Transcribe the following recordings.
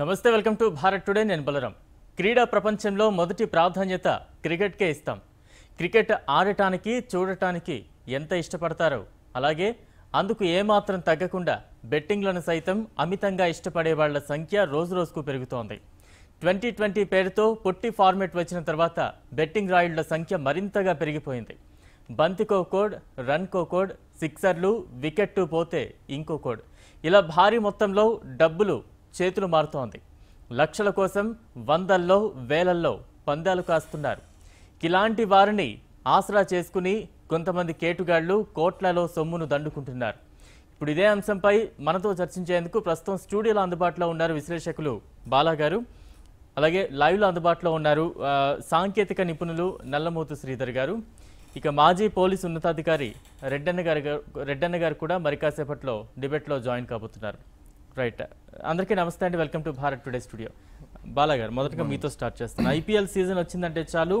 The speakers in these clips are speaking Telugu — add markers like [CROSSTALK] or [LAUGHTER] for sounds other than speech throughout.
నమస్తే వెల్కమ్ టు భారత్ టుడే నేను బలరాం క్రీడా ప్రపంచంలో మొదటి ప్రాధాన్యత క్రికెట్కే ఇస్తాం క్రికెట్ ఆడటానికి చూడటానికి ఎంత ఇష్టపడతారో అలాగే అందుకు ఏమాత్రం తగ్గకుండా బెట్టింగ్లను సైతం అమితంగా ఇష్టపడే వాళ్ల సంఖ్య రోజురోజుకు పెరుగుతోంది ట్వంటీ ట్వంటీ పేరుతో పొట్టి ఫార్మేట్ వచ్చిన తర్వాత బెట్టింగ్ రాయుళ్ల సంఖ్య మరింతగా పెరిగిపోయింది బంతికో కోడ్ రన్కో కోడ్ సిక్సర్లు వికెట్టు పోతే ఇంకో కోడ్ ఇలా భారీ మొత్తంలో డబ్బులు చేతులు మారుతోంది లక్షల కోసం వందల్లో వేలల్లో పందాలు కాస్తున్నారు ఇలాంటి వారిని ఆసరా చేసుకుని కొంతమంది కేటుగాళ్లు కోట్లలో సొమ్మును దండుకుంటున్నారు ఇప్పుడు ఇదే అంశంపై మనతో చర్చించేందుకు ప్రస్తుతం స్టూడియోలో అందుబాటులో ఉన్నారు విశ్లేషకులు బాలా గారు అలాగే లైవ్లో అందుబాటులో ఉన్నారు సాంకేతిక నిపుణులు నల్లమూతు శ్రీధర్ గారు ఇక మాజీ పోలీసు ఉన్నతాధికారి రెడ్డన్న గారు రెడ్డన్న గారు కూడా మరికాసేపట్లో డిబేట్లో జాయిన్ కాబోతున్నారు రైట్ అందరికీ నమస్తే అండి welcome to Bharat today studio బాలాగారు మొదటగా మీతో స్టార్ట్ చేస్తాను ఐపీఎల్ సీజన్ వచ్చిందంటే చాలు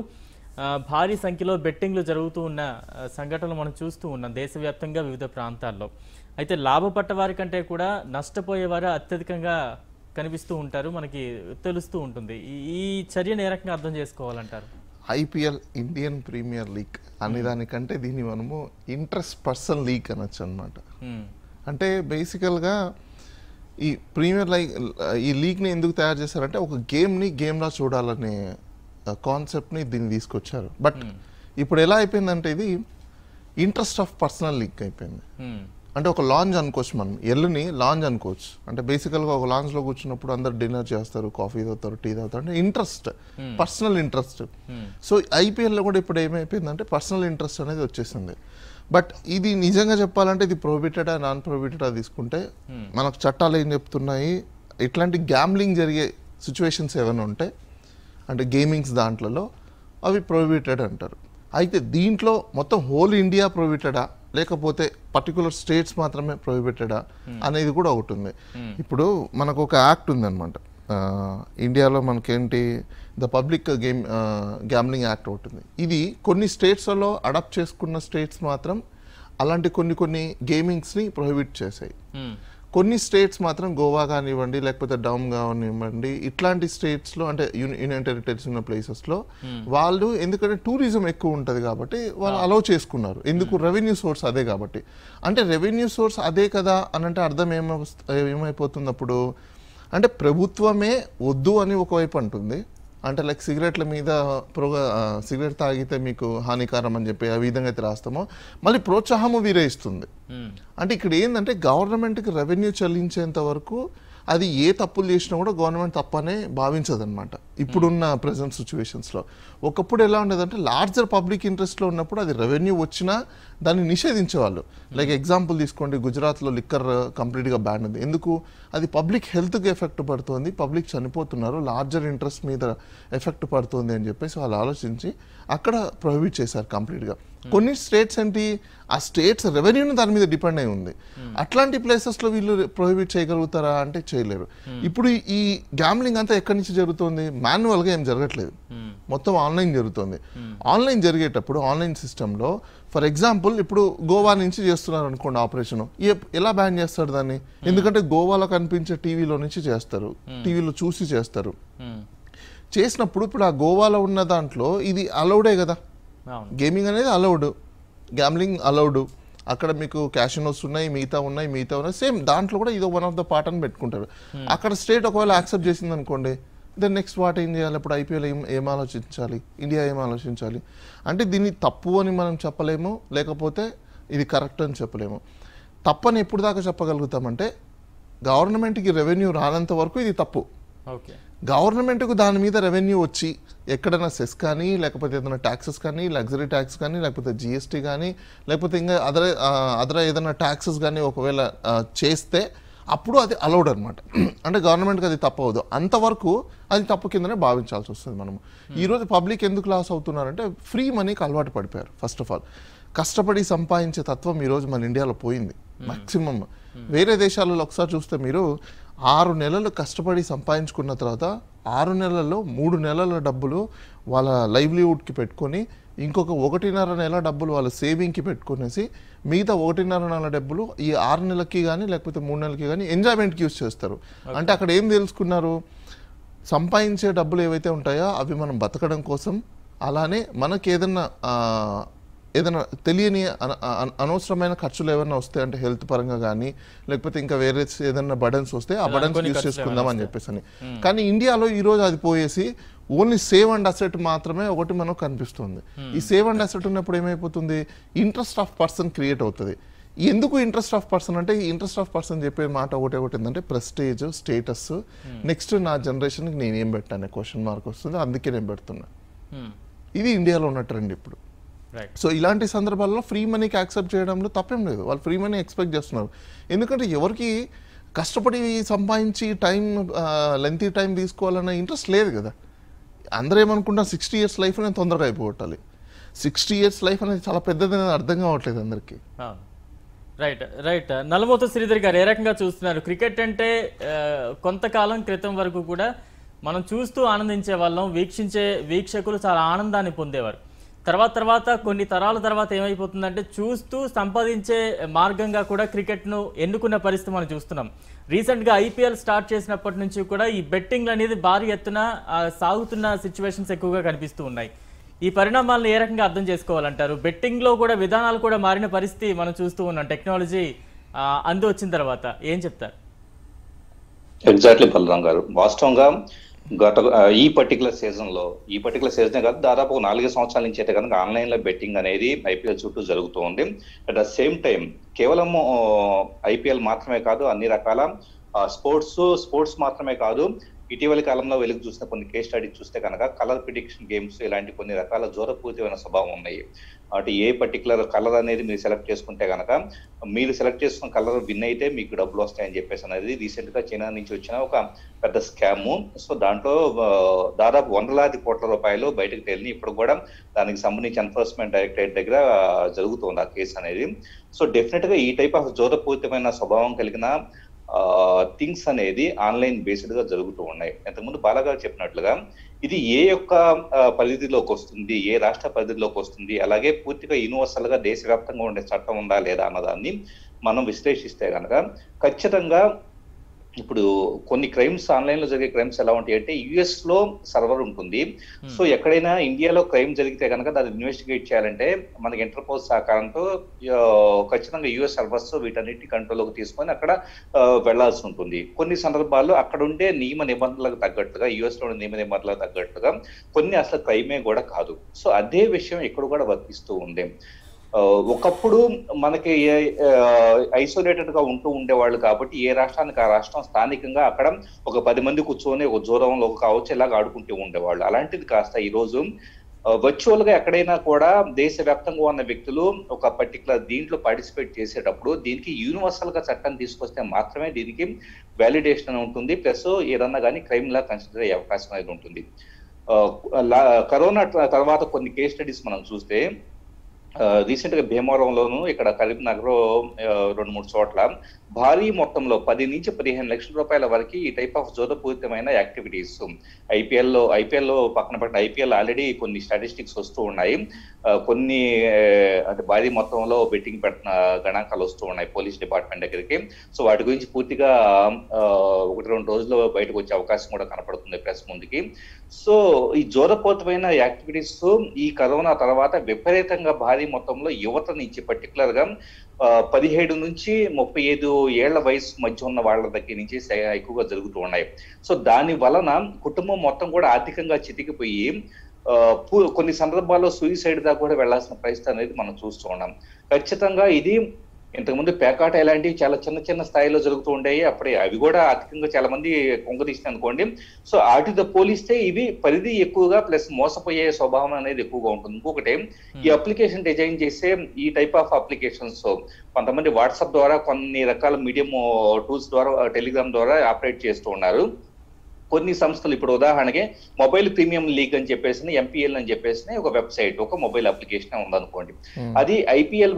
భారీ సంఖ్యలో బెట్టింగ్లు జరుగుతూ ఉన్న సంఘటనలు మనం చూస్తూ ఉన్నాం దేశవ్యాప్తంగా వివిధ ప్రాంతాల్లో అయితే లాభపట్టవారి కంటే కూడా నష్టపోయేవారు అత్యధికంగా కనిపిస్తూ ఉంటారు మనకి తెలుస్తూ ఉంటుంది ఈ చర్యను ఏ రకంగా అర్థం చేసుకోవాలంటారు ఐపీఎల్ ఇండియన్ ప్రీమియర్ లీగ్ అనే దానికంటే దీన్ని మనము ఇంట్రెస్ట్ పర్సన్ లీగ్ అనొచ్చు అనమాట అంటే బేసికల్గా ఈ ప్రీమియర్ లైగ్ ఈ లీగ్ని ఎందుకు తయారు చేశారంటే ఒక గేమ్ని గేమ్లా చూడాలనే కాన్సెప్ట్ని దీన్ని తీసుకొచ్చారు బట్ hmm. ఇప్పుడు ఎలా అయిపోయిందంటే ఇది ఇంట్రెస్ట్ ఆఫ్ పర్సనల్ లీగ్ అయిపోయింది hmm. అంటే ఒక లాంజ్ అనుకోవచ్చు మనం ఎల్లుని లాంజ్ అనుకోవచ్చు అంటే బేసికల్గా ఒక లాంజ్లో కూర్చున్నప్పుడు అందరు డిన్నర్ చేస్తారు కాఫీ తాగుతారు టీ తాగుతారు అంటే interest hmm. Personal interest so ఐపీఎల్లో కూడా ఇప్పుడు ఏమైపోయిందంటే పర్సనల్ ఇంట్రెస్ట్ అనేది వచ్చేసింది బట్ ఇది నిజంగా చెప్పాలంటే ఇది ప్రొబిటెడా నాన్ ప్రొబిటెడా తీసుకుంటే hmm. మనకు చట్టాలు ఏం చెప్తున్నాయి ఇట్లాంటి గ్యామ్లింగ్ జరిగే సిచ్యువేషన్స్ ఏమైనా ఉంటే అంటే గేమింగ్స్ దాంట్లలో అవి ప్రొబిటెడ్ అంటారు అయితే దీంట్లో మొత్తం హోల్ ఇండియా ప్రొబిటెడా లేకపోతే పర్టికులర్ స్టేట్స్ మాత్రమే ప్రొహిబిటెడా hmm. అనేది కూడా ఒకటి ఉంది hmm. ఇప్పుడు మనకు ఒక యాక్ట్ ఉందన్నమాట ఇండియాలో మనకేంటి the public game gambling act ఉంటుంది ఇది కొన్ని స్టేట్స్లలో అడాప్ట్ చేసుకున్న స్టేట్స్ మాత్రం అలాంటి కొన్ని కొన్ని గేమింగ్స్ని ప్రొహిబిట్ చేశాయి కొన్ని స్టేట్స్ మాత్రం గోవా కానివ్వండి లేకపోతే డౌమ్ కానివ్వండి ఇట్లాంటి స్టేట్స్లో అంటే యూనియన్ టెరిటరీస్ ఉన్న ప్లేసెస్లో వాళ్ళు ఎందుకంటే టూరిజం ఎక్కువ ఉంటుంది కాబట్టి వాళ్ళు అలౌ చేసుకున్నారు ఎందుకు రెవెన్యూ సోర్స్ అదే కాబట్టి అంటే రెవెన్యూ సోర్స్ అదే కదా అని అంటే అర్థం ఏమ ఏమైపోతుంది అప్పుడు అంటే ప్రభుత్వమే వద్దు అని ఒకవైపు అంటుంది అంటే లైక్ సిగరెట్ల మీద ప్రోగ సిగరెట్ తాగితే మీకు హానికరం అని చెప్పి ఆ విధంగా అయితే రాస్తామో మళ్ళీ ప్రోత్సాహము వీరే ఇస్తుంది అంటే ఇక్కడ ఏంటంటే గవర్నమెంట్కి రెవెన్యూ చెల్లించేంత వరకు అది ఏ తప్పులు చేసినా కూడా గవర్నమెంట్ తప్పనే భావించదనమాట ఇప్పుడున్న ప్రజెంట్ hmm. సిచ్యువేషన్స్లో ఒకప్పుడు ఎలా ఉండేదంటే లార్జర్ పబ్లిక్ ఇంట్రెస్ట్లో ఉన్నప్పుడు అది రెవెన్యూ వచ్చినా దాన్ని నిషేధించేవాళ్ళు లైక్ hmm. ఎగ్జాంపుల్ తీసుకోండి గుజరాత్లో లిక్కర్ కంప్లీట్గా బ్యాన్ ఉంది ఎందుకు అది పబ్లిక్ హెల్త్కి ఎఫెక్ట్ పడుతుంది పబ్లిక్ చనిపోతున్నారు లార్జర్ ఇంట్రెస్ట్ మీద ఎఫెక్ట్ పడుతుంది అని చెప్పేసి వాళ్ళు ఆలోచించి అక్కడ ప్రొహిబిట్ చేశారు కంప్లీట్గా Hmm. కొన్ని స్టేట్స్ ఏంటి ఆ స్టేట్స్ రెవెన్యూని దాని మీద డిపెండ్ అయి ఉంది hmm. అట్లాంటి ప్లేసెస్లో వీళ్ళు ప్రొహిబిట్ చేయగలుగుతారా అంటే చేయలేరు hmm. ఇప్పుడు ఈ గ్యామ్లింగ్ అంతా ఎక్కడి నుంచి జరుగుతుంది మాన్యువల్గా ఏం జరగట్లేదు మొత్తం ఆన్లైన్ జరుగుతుంది ఆన్లైన్ జరిగేటప్పుడు ఆన్లైన్ సిస్టంలో ఫర్ ఎగ్జాంపుల్ ఇప్పుడు గోవా నుంచి చేస్తున్నారు అనుకోండి ఆపరేషన్ ఎలా బ్యాన్ చేస్తారు దాన్ని ఎందుకంటే గోవాలో కనిపించే టీవీలో నుంచి చేస్తారు టీవీలో చూసి చేస్తారు చేసినప్పుడు ఇప్పుడు ఆ గోవాలో ఉన్న దాంట్లో ఇది అలౌడే కదా గేమింగ్ అనేది అలౌడ్ గ్యామ్లింగ్ అలౌడ్ అక్కడ మీకు క్యాషినోస్ ఉన్నాయి మిగతా ఉన్నాయి మిగతా ఉన్నాయి సేమ్ దాంట్లో కూడా ఇదో వన్ ఆఫ్ ద పార్ట్ అని పెట్టుకుంటారు hmm. అక్కడ స్టేట్ ఒకవేళ యాక్సెప్ట్ చేసింది అనుకోండి దెన్ నెక్స్ట్ వాట్ ఏం చేయాలి ఇప్పుడు ఐపీఎల్ ఏం ఏం ఆలోచించాలి ఇండియా ఏం ఆలోచించాలి అంటే దీన్ని తప్పు అని మనం చెప్పలేము లేకపోతే ఇది కరెక్ట్ అని చెప్పలేము తప్పని ఎప్పుడు దాకా చెప్పగలుగుతామంటే గవర్నమెంట్కి రెవెన్యూ రానంత వరకు ఇది తప్పు గవర్నమెంట్కు దాని మీద రెవెన్యూ వచ్చి ఎక్కడైనా సెస్ కానీ లేకపోతే ఏదైనా ట్యాక్సెస్ కానీ లగ్జరీ ట్యాక్స్ కానీ లేకపోతే జిఎస్టీ కానీ లేకపోతే ఇంకా అదర్ అదర్ ఏదైనా ట్యాక్సెస్ కానీ ఒకవేళ చేస్తే అప్పుడు అది అలౌడ్ అనమాట అంటే గవర్నమెంట్కి అది తప్పవద్దు అంతవరకు అది తప్పు కిందనే భావించాల్సి వస్తుంది మనము hmm. ఈరోజు పబ్లిక్ ఎందుకు లాస్ అవుతున్నారంటే ఫ్రీ మనీకి అలవాటు పడిపోయారు ఫస్ట్ ఆఫ్ ఆల్ కష్టపడి సంపాదించే తత్వం ఈరోజు మన ఇండియాలో పోయింది మ్యాక్సిమం hmm. hmm. వేరే దేశాలలో ఒకసారి చూస్తే మీరు ఆరు నెలలు కష్టపడి సంపాదించుకున్న తర్వాత ఆరు నెలల్లో మూడు నెలల డబ్బులు వాళ్ళ లైవ్లీవుడ్కి పెట్టుకొని ఇంకొక ఒకటిన్నర నెల డబ్బులు వాళ్ళ సేవింగ్కి పెట్టుకునేసి మిగతా ఒకటిన్నర నెల డబ్బులు ఈ ఆరు నెలలకి కానీ లేకపోతే మూడు నెలలకి కానీ ఎంజాయ్మెంట్కి యూస్ చేస్తారు అంటే అక్కడ ఏం తెలుసుకున్నారు సంపాదించే డబ్బులు ఏవైతే ఉంటాయో అవి మనం బతకడం కోసం అలానే మనకి ఏదన్నా ఏదైనా తెలియని అనవసరమైన ఖర్చులు ఏమైనా వస్తే అంటే హెల్త్ పరంగా కానీ లేకపోతే ఇంకా వేరే ఏదైనా బడన్స్ వస్తే ఆ బడన్స్ యూస్ చేసుకుందాం అని చెప్పేసి అని కానీ ఇండియాలో ఈరోజు అది పోయేసి ఓన్లీ సేవ్ అండ్ అసెట్ మాత్రమే ఒకటి మనకు కనిపిస్తుంది ఈ సేవ్ అండ్ అసెట్ ఉన్నప్పుడు ఏమైపోతుంది ఇంట్రెస్ట్ ఆఫ్ పర్సన్ క్రియేట్ అవుతుంది ఎందుకు ఇంట్రెస్ట్ ఆఫ్ పర్సన్ అంటే ఈ ఇంట్రెస్ట్ ఆఫ్ పర్సన్ చెప్పే మాట ఒకటి ఒకటి ఏంటంటే ప్రెస్టేజ్ స్టేటస్ నెక్స్ట్ నా జనరేషన్కి నేను ఏం పెట్టాను క్వశ్చన్ మార్క్ వస్తుంది అందుకే నేను పెడుతున్నా ఇది ఇండియాలో ఉన్న ట్రెండ్ ఇప్పుడు సో ఇలాంటి సందర్భాల్లో ఫ్రీ మనీకి యాక్సెప్ట్ చేయడంలో తప్పేం లేదు వాళ్ళు ఫ్రీ మనీ ఎక్స్పెక్ట్ చేస్తున్నారు ఎందుకంటే ఎవరికి కష్టపడి సంపాదించి టైం లెంతీ టైం తీసుకోవాలన్న ఇంట్రెస్ట్ లేదు కదా అందరూ ఏమనుకుంటాం సిక్స్టీ ఇయర్స్ లైఫ్ నేను తొందరగా అయిపోగొట్టాలి సిక్స్టీ ఇయర్స్ లైఫ్ అనేది చాలా పెద్దది అనేది అర్థం కావట్లేదు అందరికీ రైట్ రైట్ నల్లమూత శ్రీధర్ గారు ఏ రకంగా చూస్తున్నారు క్రికెట్ అంటే కొంతకాలం క్రితం వరకు కూడా మనం చూస్తూ ఆనందించే వాళ్ళం వీక్షించే వీక్షకులు చాలా ఆనందాన్ని పొందేవారు తర్వాత తర్వాత కొన్ని తరాల తర్వాత ఏమైపోతుందంటే చూస్తూ సంపాదించే మార్గంగా కూడా క్రికెట్ను ఎన్నుకున్న పరిస్థితి మనం చూస్తున్నాం రీసెంట్గా ఐపీఎల్ స్టార్ట్ చేసినప్పటి నుంచి కూడా ఈ బెట్టింగ్లు అనేది భారీ ఎత్తున సాగుతున్న సిచ్యువేషన్స్ ఎక్కువగా కనిపిస్తూ ఉన్నాయి ఈ పరిణామాలను ఏ రకంగా అర్థం చేసుకోవాలంటారు బెట్టింగ్లో కూడా విధానాలు కూడా మారిన పరిస్థితి మనం చూస్తూ ఉన్నాం టెక్నాలజీ అందు వచ్చిన తర్వాత ఏం చెప్తారు ఎగ్జాక్ట్లీ బలరాం గారు వాస్తవంగా గత ఈ పర్టికులర్ సీజన్లో ఈ పర్టికులర్ సీజన్ కాదు దాదాపు నాలుగు సంవత్సరాల నుంచి అయితే కనుక ఆన్లైన్లో బెట్టింగ్ అనేది ఐపీఎల్ చుట్టూ జరుగుతుంది అట్ ద సేమ్ టైం కేవలం ఐపీఎల్ మాత్రమే కాదు అన్ని రకాల స్పోర్ట్స్ స్పోర్ట్స్ మాత్రమే కాదు ఇటీవలి కాలంలో వెలుగు చూసిన కొన్ని కేస్ స్టడీస్ చూస్తే కనుక కలర్ ప్రిడిక్షన్ గేమ్స్ ఇలాంటి కొన్ని రకాల జ్వరపూరితమైన స్వభావం ఉన్నాయి అటు ఏ పర్టికులర్ కలర్ అనేది మీరు సెలెక్ట్ చేసుకుంటే కనుక మీరు సెలెక్ట్ చేసుకున్న కలర్ విన్ అయితే మీకు డబ్బులు వస్తాయని చెప్పేసి అనేది రీసెంట్ గా చైనా నుంచి వచ్చిన ఒక పెద్ద స్కామ్ సో దాంట్లో దాదాపు వందలాది కోట్ల రూపాయలు బయటకు తేలి ఇప్పుడు కూడా దానికి సంబంధించి ఎన్ఫోర్స్మెంట్ డైరెక్టరేట్ దగ్గర జరుగుతుంది ఆ కేసు అనేది సో డెఫినెట్ గా ఈ టైప్ ఆఫ్ జ్వరపూరితమైన స్వభావం కలిగిన థింగ్స్ అనేది ఆన్లైన్ బేస్డ్ గా జరుగుతూ ఉన్నాయి ఇంతకుముందు బాలగారు చెప్పినట్లుగా ఇది ఏ యొక్క పరిధిలోకి వస్తుంది ఏ రాష్ట్ర పరిధిలోకి వస్తుంది అలాగే పూర్తిగా యూనివర్సల్ గా దేశవ్యాప్తంగా ఉండే చట్టం ఉందా లేదా అన్నదాన్ని మనం విశ్లేషిస్తే కనుక ఖచ్చితంగా ఇప్పుడు కొన్ని క్రైమ్స్ ఆన్లైన్ లో జరిగే క్రైమ్స్ ఎలా ఉంటాయి అంటే యుఎస్ లో సర్వర్ ఉంటుంది hmm. సో ఎక్కడైనా ఇండియాలో క్రైమ్ జరిగితే కనుక దాన్ని ఇన్వెస్టిగేట్ చేయాలంటే మనకి ఇంటర్పోల్ సహకారంతో ఖచ్చితంగా యుఎస్ సర్వర్స్ వీటన్నిటి కంట్రోల్లోకి తీసుకొని అక్కడ వెళ్లాల్సి ఉంటుంది కొన్ని సందర్భాల్లో అక్కడ ఉండే నియమ నిబంధనలకు తగ్గట్టుగా యుఎస్ లో ఉండే నియమ నిబంధనలకు తగ్గట్టుగా కొన్ని అసలు క్రైమే కూడా కాదు సో అదే విషయం ఇక్కడ కూడా వర్తిస్తూ ఉంది ఒకప్పుడు మనకి ఐసోలేటెడ్ గా ఉంటూ ఉండేవాళ్ళు కాబట్టి ఏ రాష్ట్రానికి ఆ రాష్ట్రం స్థానికంగా అక్కడ ఒక పది మంది కూర్చొని ఒక జోరంలో ఒక కావచ్చేలాగా ఆడుకుంటూ ఉండేవాళ్ళు అలాంటిది కాస్త ఈ రోజు వర్చువల్ గా ఎక్కడైనా కూడా దేశవ్యాప్తంగా ఉన్న వ్యక్తులు ఒక పర్టికులర్ దీంట్లో పార్టిసిపేట్ చేసేటప్పుడు దీనికి యూనివర్సల్ గా చట్టం తీసుకొస్తే మాత్రమే దీనికి వ్యాలిడేషన్ ఉంటుంది ప్లస్ ఏదన్నా కానీ క్రైమ్ లా కన్సిడర్ అయ్యే అవకాశం అనేది ఉంటుంది కరోనా తర్వాత కొన్ని కేస్ స్టడీస్ మనం చూస్తే రీసెంట్ uh, గా భీమవరంలోను ఇక్కడ కరీంనగర్ uh, రెండు మూడు చోట్ల భారీ మొత్తంలో పది నుంచి పదిహేను లక్షల రూపాయల వరకు ఈ టైప్ ఆఫ్ జోదపూరితమైన యాక్టివిటీస్ ఐపీఎల్లో ఐపీఎల్లో పక్కన పెట్టిన ఐపీఎల్ ఆల్రెడీ కొన్ని స్టాటిస్టిక్స్ వస్తూ ఉన్నాయి కొన్ని అంటే భారీ మొత్తంలో బెట్టింగ్ పెట్టిన గణాంకాలు వస్తూ ఉన్నాయి పోలీస్ డిపార్ట్మెంట్ దగ్గరికి సో వాటి గురించి పూర్తిగా ఒకటి రెండు రోజుల్లో బయటకు వచ్చే అవకాశం కూడా కనపడుతుంది ప్రెస్ ముందుకి సో ఈ జోదపూరితమైన యాక్టివిటీస్ ఈ కరోనా తర్వాత విపరీతంగా భారీ మొత్తంలో యువత నుంచి పర్టికులర్ గా పదిహేడు నుంచి ముప్పై ఐదు ఏళ్ల వయసు మధ్య ఉన్న వాళ్ళ దగ్గర నుంచి ఎక్కువగా జరుగుతూ ఉన్నాయి సో దాని వలన కుటుంబం మొత్తం కూడా ఆర్థికంగా చితికిపోయి కొన్ని సందర్భాల్లో సూయిసైడ్ దాకా కూడా వెళ్లాల్సిన పరిస్థితి అనేది మనం చూస్తూ ఉన్నాం ఖచ్చితంగా ఇది ఇంతకుముందు పేకాట ఇలాంటివి చాలా చిన్న చిన్న స్థాయిలో జరుగుతూ ఉండేవి అప్పుడే అవి కూడా అధికంగా చాలా మంది కొంగదీసింది అనుకోండి సో వాటితో పోలిస్తే ఇవి పరిధి ఎక్కువగా ప్లస్ మోసపోయే స్వభావం అనేది ఎక్కువగా ఉంటుంది ఇంకొకటి ఈ hmm. అప్లికేషన్ డిజైన్ చేసే ఈ టైప్ ఆఫ్ అప్లికేషన్స్ కొంతమంది వాట్సాప్ ద్వారా కొన్ని రకాల మీడియం టూల్స్ ద్వారా టెలిగ్రామ్ ద్వారా ఆపరేట్ చేస్తూ ఉన్నారు కొన్ని సంస్థలు ఇప్పుడు ఉదాహరణకి మొబైల్ ప్రీమియం లీగ్ అని చెప్పేసి ఎంపీఎల్ అని చెప్పేసి ఒక వెబ్సైట్ ఒక మొబైల్ అప్లికేషన్ ఉందనుకోండి అది ఐపీఎల్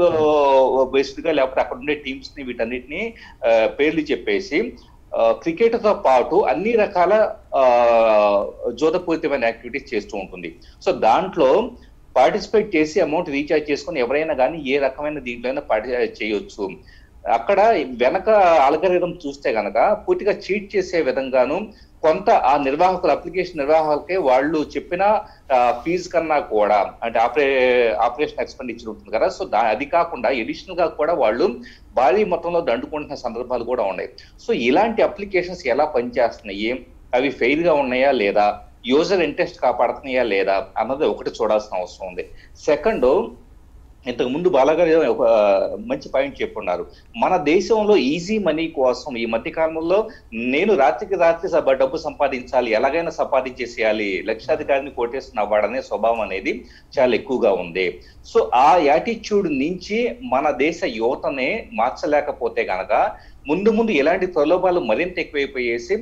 బేస్డ్ గా లేకపోతే అక్కడ ఉండే టీమ్స్ ని వీటన్నిటిని పేర్లు చెప్పేసి క్రికెట్ తో పాటు అన్ని రకాల జోదపూరితమైన యాక్టివిటీస్ చేస్తూ ఉంటుంది సో దాంట్లో పార్టిసిపేట్ చేసి అమౌంట్ రీఛార్జ్ చేసుకుని ఎవరైనా కానీ ఏ రకమైన దీంట్లో పార్టి చేయొచ్చు అక్కడ వెనక ఆల్గరిథం చూస్తే కనుక పూర్తిగా చీట్ చేసే విధంగాను కొంత ఆ నిర్వాహకులు అప్లికేషన్ నిర్వాహకులకే వాళ్ళు చెప్పిన ఫీజు కన్నా కూడా అంటే ఆపరే ఆపరేషన్ ఎక్స్పెండిచర్ ఉంటుంది కదా సో అది కాకుండా ఎడిషనల్ గా కూడా వాళ్ళు భారీ మొత్తంలో దండుకుంటున్న సందర్భాలు కూడా ఉన్నాయి సో ఇలాంటి అప్లికేషన్స్ ఎలా పనిచేస్తున్నాయి అవి ఫెయిల్ గా ఉన్నాయా లేదా యూజర్ ఇంట్రెస్ట్ కాపాడుతున్నాయా లేదా అన్నది ఒకటి చూడాల్సిన అవసరం ఉంది సెకండ్ ఇంతకు ముందు బాలగారు ఒక మంచి పాయింట్ చెప్పున్నారు మన దేశంలో ఈజీ మనీ కోసం ఈ మధ్య కాలంలో నేను రాత్రికి రాత్రి డబ్బు సంపాదించాలి ఎలాగైనా సంపాదించేసేయాలి లక్షాధికారిని కోటేసిన వాడనే స్వభావం అనేది చాలా ఎక్కువగా ఉంది సో ఆ యాటిట్యూడ్ నుంచి మన దేశ యువతనే మార్చలేకపోతే గనక ముందు ముందు ఎలాంటి ప్రలోభాలు మరింత ఎక్కువైపోయేసి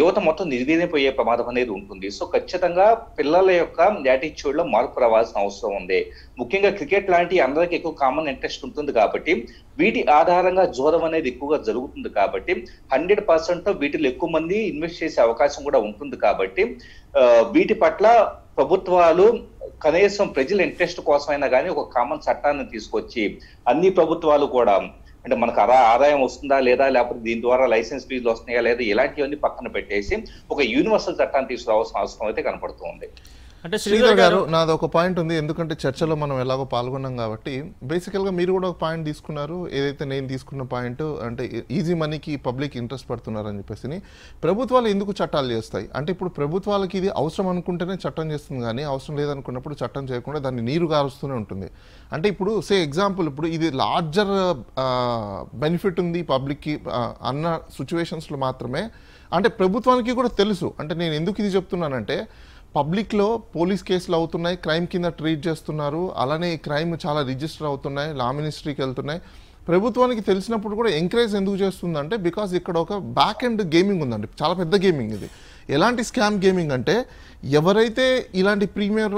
యువత మొత్తం నిర్వీర్యపోయే ప్రమాదం అనేది ఉంటుంది సో ఖచ్చితంగా పిల్లల యొక్క యాటిట్యూడ్ లో మార్పు రావాల్సిన అవసరం ఉంది ముఖ్యంగా క్రికెట్ లాంటి అందరికి ఎక్కువ కామన్ ఇంట్రెస్ట్ ఉంటుంది కాబట్టి వీటి ఆధారంగా జోరం అనేది ఎక్కువగా జరుగుతుంది కాబట్టి హండ్రెడ్ పర్సెంట్ వీటిలో ఎక్కువ మంది ఇన్వెస్ట్ చేసే అవకాశం కూడా ఉంటుంది కాబట్టి వీటి పట్ల ప్రభుత్వాలు కనీసం ప్రజల ఇంట్రెస్ట్ కోసమైనా కానీ ఒక కామన్ చట్టాన్ని తీసుకొచ్చి అన్ని ప్రభుత్వాలు కూడా అంటే మనకు అరా ఆదాయం వస్తుందా లేదా లేకపోతే దీని ద్వారా లైసెన్స్ ఫీజులు వస్తున్నాయా లేదా ఇలాంటివన్నీ పక్కన పెట్టేసి ఒక యూనివర్సల్ చట్టాన్ని తీసుకురావాల్సిన అవసరం అయితే కనపడుతుంది అంటే శ్రీధర్ గారు నాది ఒక పాయింట్ ఉంది ఎందుకంటే చర్చలో మనం ఎలాగో పాల్గొన్నాం కాబట్టి బేసికల్గా మీరు కూడా ఒక పాయింట్ తీసుకున్నారు ఏదైతే నేను తీసుకున్న పాయింట్ అంటే ఈజీ మనీకి పబ్లిక్ ఇంట్రెస్ట్ పడుతున్నారని చెప్పేసి ప్రభుత్వాలు ఎందుకు చట్టాలు చేస్తాయి అంటే ఇప్పుడు ప్రభుత్వాలకి ఇది అవసరం అనుకుంటేనే చట్టం చేస్తుంది కానీ అవసరం లేదనుకున్నప్పుడు చట్టం చేయకుండా దాన్ని నీరు గారుస్తూనే ఉంటుంది అంటే ఇప్పుడు సే ఎగ్జాంపుల్ ఇప్పుడు ఇది లార్జర్ బెనిఫిట్ ఉంది పబ్లిక్కి అన్న సిచ్యువేషన్స్లో మాత్రమే అంటే ప్రభుత్వానికి కూడా తెలుసు అంటే నేను ఎందుకు ఇది చెప్తున్నానంటే పబ్లిక్లో పోలీస్ కేసులు అవుతున్నాయి క్రైమ్ కింద ట్రీట్ చేస్తున్నారు అలానే క్రైమ్ చాలా రిజిస్టర్ అవుతున్నాయి లా మినిస్ట్రీకి వెళ్తున్నాయి ప్రభుత్వానికి తెలిసినప్పుడు కూడా ఎంకరేజ్ ఎందుకు చేస్తుందంటే బికాస్ ఇక్కడ ఒక బ్యాక్ ఎండ్ గేమింగ్ ఉందండి చాలా పెద్ద గేమింగ్ ఇది ఎలాంటి స్కామ్ గేమింగ్ అంటే ఎవరైతే ఇలాంటి ప్రీమియర్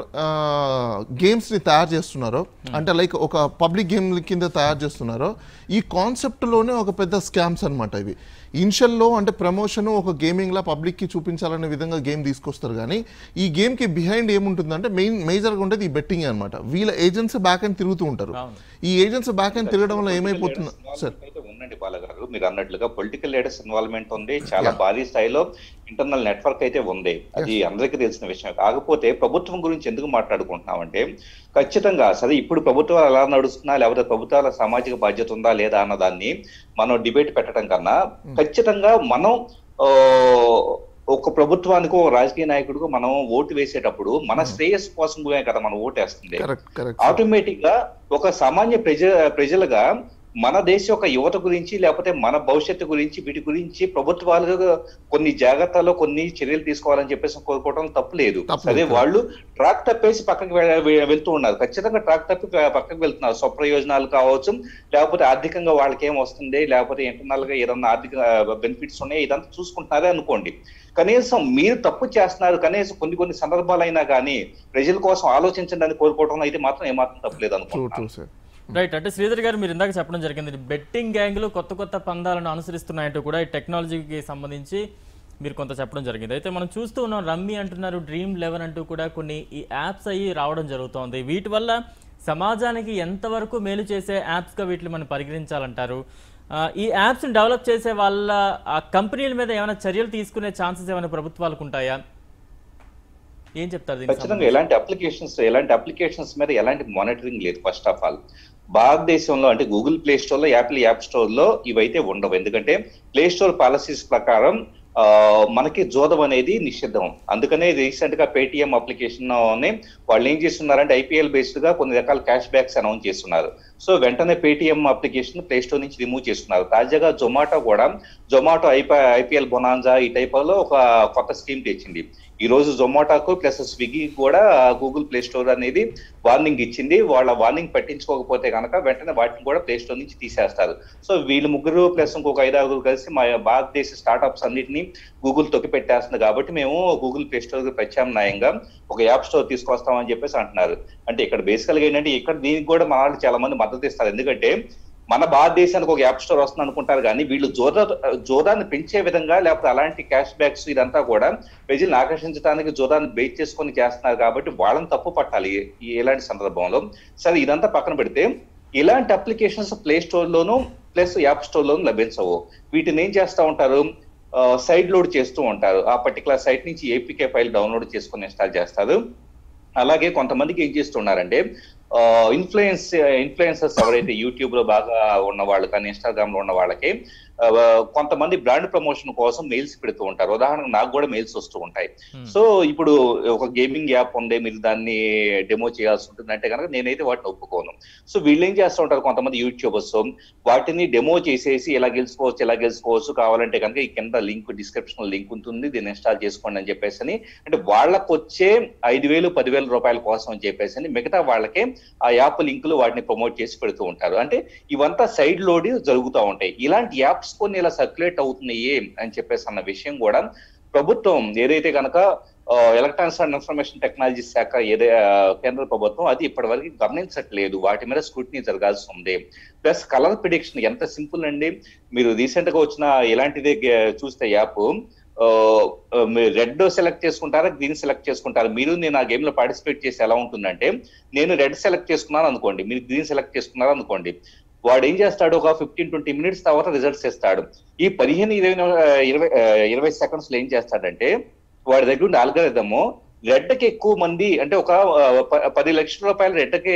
గేమ్స్ని తయారు చేస్తున్నారో అంటే లైక్ ఒక పబ్లిక్ గేమ్ కింద తయారు చేస్తున్నారో ఈ కాన్సెప్ట్లోనే ఒక పెద్ద స్కామ్స్ అనమాట ఇవి ఇన్షల్లో అంటే ప్రమోషన్ ఒక గేమింగ్లా పబ్లిక్కి చూపించాలనే విధంగా గేమ్ తీసుకొస్తారు కానీ ఈ గేమ్కి బిహైండ్ ఏముంటుందంటే మెయిన్ మేజర్గా ఉండేది ఈ బెట్టింగ్ అనమాట వీళ్ళ ఏజెంట్స్ బ్యాక్ అండ్ తిరుగుతూ ఉంటారు ఈ ఏజెంట్స్ బ్యాక్ అండ్ తిరగడం వల్ల ఏమైపోతుంది సార్ ఉందండి బాలగారు మీరు అన్నట్లుగా పొలిటికల్ లీడర్స్ ఇన్వాల్వ్మెంట్ ఉంది చాలా భారీ స్థాయిలో ఇంటర్నల్ నెట్వర్క్ అయితే ఉంది అది అందరికీ తెలిసిన విషయం కాకపోతే ప్రభుత్వం గురించి ఎందుకు మాట్లాడుకుంటున్నామంటే ఖచ్చితంగా సరే ఇప్పుడు ప్రభుత్వాలు ఎలా నడుస్తున్నా లేకపోతే ప్రభుత్వాల సామాజిక బాధ్యత ఉందా లేదా అన్న దాన్ని మనం డిబేట్ పెట్టడం కన్నా hmm. ఖచ్చితంగా మనం ఒక ప్రభుత్వానికి ఒక రాజకీయ నాయకుడికి మనం ఓటు వేసేటప్పుడు మన hmm. శ్రేయస్ కోసం కదా మనం ఓటు వేస్తుంది ఆటోమేటిక్ గా ఒక సామాన్య ప్రజ ప్రజలుగా మన దేశ యొక్క యువత గురించి లేకపోతే మన భవిష్యత్తు గురించి వీటి గురించి ప్రభుత్వాలు కొన్ని జాగ్రత్తలో కొన్ని చర్యలు తీసుకోవాలని చెప్పేసి కోరుకోవడం లేదు అదే వాళ్ళు ట్రాక్ తప్పేసి పక్కకి వెళ్తూ ఉన్నారు ఖచ్చితంగా ట్రాక్ తప్పి పక్కకి వెళ్తున్నారు స్వప్రయోజనాలు కావచ్చు లేకపోతే ఆర్థికంగా వాళ్ళకి ఏం వస్తుంది లేకపోతే ఇంటర్నల్ గా ఏదన్నా ఆర్థిక బెనిఫిట్స్ ఉన్నాయి ఇదంతా చూసుకుంటున్నారే అనుకోండి కనీసం మీరు తప్పు చేస్తున్నారు కనీసం కొన్ని కొన్ని సందర్భాలైనా కానీ ప్రజల కోసం ఆలోచించండి అని కోరుకోవడం అయితే మాత్రం ఏమాత్రం తప్పలేదు అనుకుంటున్నాను రైట్ అంటే శ్రీధర్ గారు మీరు ఇందాక చెప్పడం జరిగింది బెట్టింగ్ గ్యాంగ్లు కొత్త కొత్త పందాలను అనుసరిస్తున్నాయంటూ కూడా ఈ టెక్నాలజీకి సంబంధించి మీరు కొంత చెప్పడం జరిగింది అయితే మనం చూస్తూ ఉన్నాం రమ్మి అంటున్నారు డ్రీమ్ లెవెన్ అంటూ కూడా కొన్ని ఈ యాప్స్ అయ్యి రావడం జరుగుతోంది వీటి వల్ల సమాజానికి ఎంతవరకు మేలు చేసే యాప్స్గా వీటిని మనం పరిగణించాలంటారు ఈ యాప్స్ని డెవలప్ చేసే వాళ్ళ ఆ కంపెనీల మీద ఏమైనా చర్యలు తీసుకునే ఛాన్సెస్ ఏమైనా ప్రభుత్వాలకు ఉంటాయా ఏం చెప్తారు ఖచ్చితంగా ఎలాంటి అప్లికేషన్స్ ఎలాంటి అప్లికేషన్స్ మీద ఎలాంటి మానిటరింగ్ లేదు ఫస్ట్ ఆఫ్ ఆల్ భారతదేశంలో అంటే గూగుల్ ప్లే స్టోర్ లో యాపిల్ యాప్ స్టోర్ లో ఇవైతే ఉండవు ఎందుకంటే ప్లే స్టోర్ పాలసీస్ ప్రకారం మనకి జోదం అనేది నిషిద్ధం అందుకనే రీసెంట్ గా పేటిఎం అప్లికేషన్ వాళ్ళు ఏం చేస్తున్నారంటే ఐపీఎల్ బేస్డ్ గా కొన్ని రకాల క్యాష్ బ్యాక్స్ అనౌన్స్ చేస్తున్నారు సో వెంటనే పేటిఎం అప్లికేషన్ ప్లే స్టోర్ నుంచి రిమూవ్ చేస్తున్నారు తాజాగా జొమాటో కూడా జొమాటో ఐపీ ఐపీఎల్ బొనాంజా ఈ లో ఒక కొత్త స్కీమ్ తెచ్చింది ఈ రోజు జొమాటోకు ప్లస్ స్విగ్గీ కూడా గూగుల్ ప్లే స్టోర్ అనేది వార్నింగ్ ఇచ్చింది వాళ్ళ వార్నింగ్ పట్టించుకోకపోతే కనుక వెంటనే వాటిని కూడా ప్లే స్టోర్ నుంచి తీసేస్తారు సో వీళ్ళు ముగ్గురు ప్లస్ ఇంకొక ఐదారుగురు కలిసి మా భారతదేశ స్టార్ట్అప్స్ అన్నింటినీ గూగుల్ తొక్కి పెట్టేస్తుంది కాబట్టి మేము గూగుల్ ప్లే స్టోర్ ప్రత్యామ్నాయంగా ఒక యాప్ స్టోర్ తీసుకొస్తామని చెప్పేసి అంటున్నారు అంటే ఇక్కడ బేసికల్గా ఏంటంటే ఇక్కడ దీనికి కూడా మా చాలా మంది మద్దతు ఇస్తారు ఎందుకంటే మన భారతదేశానికి ఒక యాప్ స్టోర్ వస్తుంది అనుకుంటారు కానీ వీళ్ళు జోదా జోదాన్ని పెంచే విధంగా లేకపోతే అలాంటి క్యాష్ బ్యాక్స్ ఇదంతా కూడా ప్రజల్ని ఆకర్షించడానికి జోదాన్ని బేచ్ చేసుకొని చేస్తున్నారు కాబట్టి వాళ్ళని తప్పు పట్టాలి ఇలాంటి సందర్భంలో సరే ఇదంతా పక్కన పెడితే ఇలాంటి అప్లికేషన్స్ ప్లే స్టోర్ లోను ప్లస్ యాప్ స్టోర్ లోను లభించవు వీటిని ఏం చేస్తూ ఉంటారు సైడ్ లోడ్ చేస్తూ ఉంటారు ఆ పర్టికులర్ సైట్ నుంచి ఏపీకే ఫైల్ డౌన్లోడ్ చేసుకొని ఇన్స్టాల్ చేస్తారు అలాగే కొంతమందికి ఏం చేస్తున్నారంటే ఇన్ఫ్లుయెన్స్ ఇన్ఫ్లుయెన్సర్స్ ఎవరైతే యూట్యూబ్ లో బాగా ఉన్న వాళ్ళు కానీ ఇన్స్టాగ్రామ్ లో ఉన్న వాళ్ళకి కొంతమంది బ్రాండ్ ప్రమోషన్ కోసం మెయిల్స్ పెడుతూ ఉంటారు ఉదాహరణకు నాకు కూడా మెయిల్స్ వస్తూ ఉంటాయి hmm. సో ఇప్పుడు ఒక గేమింగ్ యాప్ ఉంది మీరు దాన్ని డెమో చేయాల్సి ఉంటుంది అంటే కనుక నేనైతే వాటిని ఒప్పుకోను సో వీళ్ళు ఏం చేస్తూ ఉంటారు కొంతమంది యూట్యూబర్స్ వాటిని డెమో చేసేసి ఎలా గెలుచుకోవచ్చు ఎలా గెలుచుకోవచ్చు కావాలంటే కనుక ఈ కింద లింక్ డిస్క్రిప్షన్ లింక్ ఉంటుంది దీన్ని ఇన్స్టాల్ చేసుకోండి అని చెప్పేసి అని అంటే వాళ్ళకు వచ్చే ఐదు వేలు పదివేల రూపాయల కోసం అని చెప్పేసి అని మిగతా వాళ్ళకే ఆ యాప్ లింకులు వాటిని ప్రమోట్ చేసి పెడుతూ ఉంటారు అంటే ఇవంతా సైడ్ లోడ్ జరుగుతూ ఉంటాయి ఇలాంటి యాప్స్ డ్రగ్స్ కొన్ని ఇలా సర్క్యులేట్ అవుతున్నాయి అని చెప్పేసి అన్న విషయం కూడా ప్రభుత్వం ఏదైతే కనుక ఎలక్ట్రానిక్స్ అండ్ ఇన్ఫర్మేషన్ టెక్నాలజీ శాఖ ఏదే కేంద్ర ప్రభుత్వం అది ఇప్పటి వరకు గమనించట్లేదు వాటి మీద స్క్రూటినీ జరగాల్సి ఉంది ప్లస్ కలర్ ప్రిడిక్షన్ ఎంత సింపుల్ అండి మీరు రీసెంట్ గా వచ్చిన ఇలాంటిదే చూస్తే యాప్ రెడ్ సెలెక్ట్ చేసుకుంటారా గ్రీన్ సెలెక్ట్ చేసుకుంటారా మీరు నేను ఆ గేమ్ లో పార్టిసిపేట్ చేసి ఎలా ఉంటుందంటే నేను రెడ్ సెలెక్ట్ చేసుకున్నాను అనుకోండి మీరు గ్రీన్ సెలెక్ట్ చేసుకున్నారు అనుకోండి వాడు ఏం చేస్తాడు ఒక ఫిఫ్టీన్ ట్వంటీ మినిట్స్ తర్వాత రిజల్ట్స్ ఇస్తాడు ఈ పదిహేను ఇరవై ఇరవై ఇరవై సెకండ్స్ లో ఏం చేస్తాడంటే వాడి దగ్గర ఉండి ఆల్గరిథము రెడ్డకి ఎక్కువ మంది అంటే ఒక పది లక్షల రూపాయలు రెడ్డకి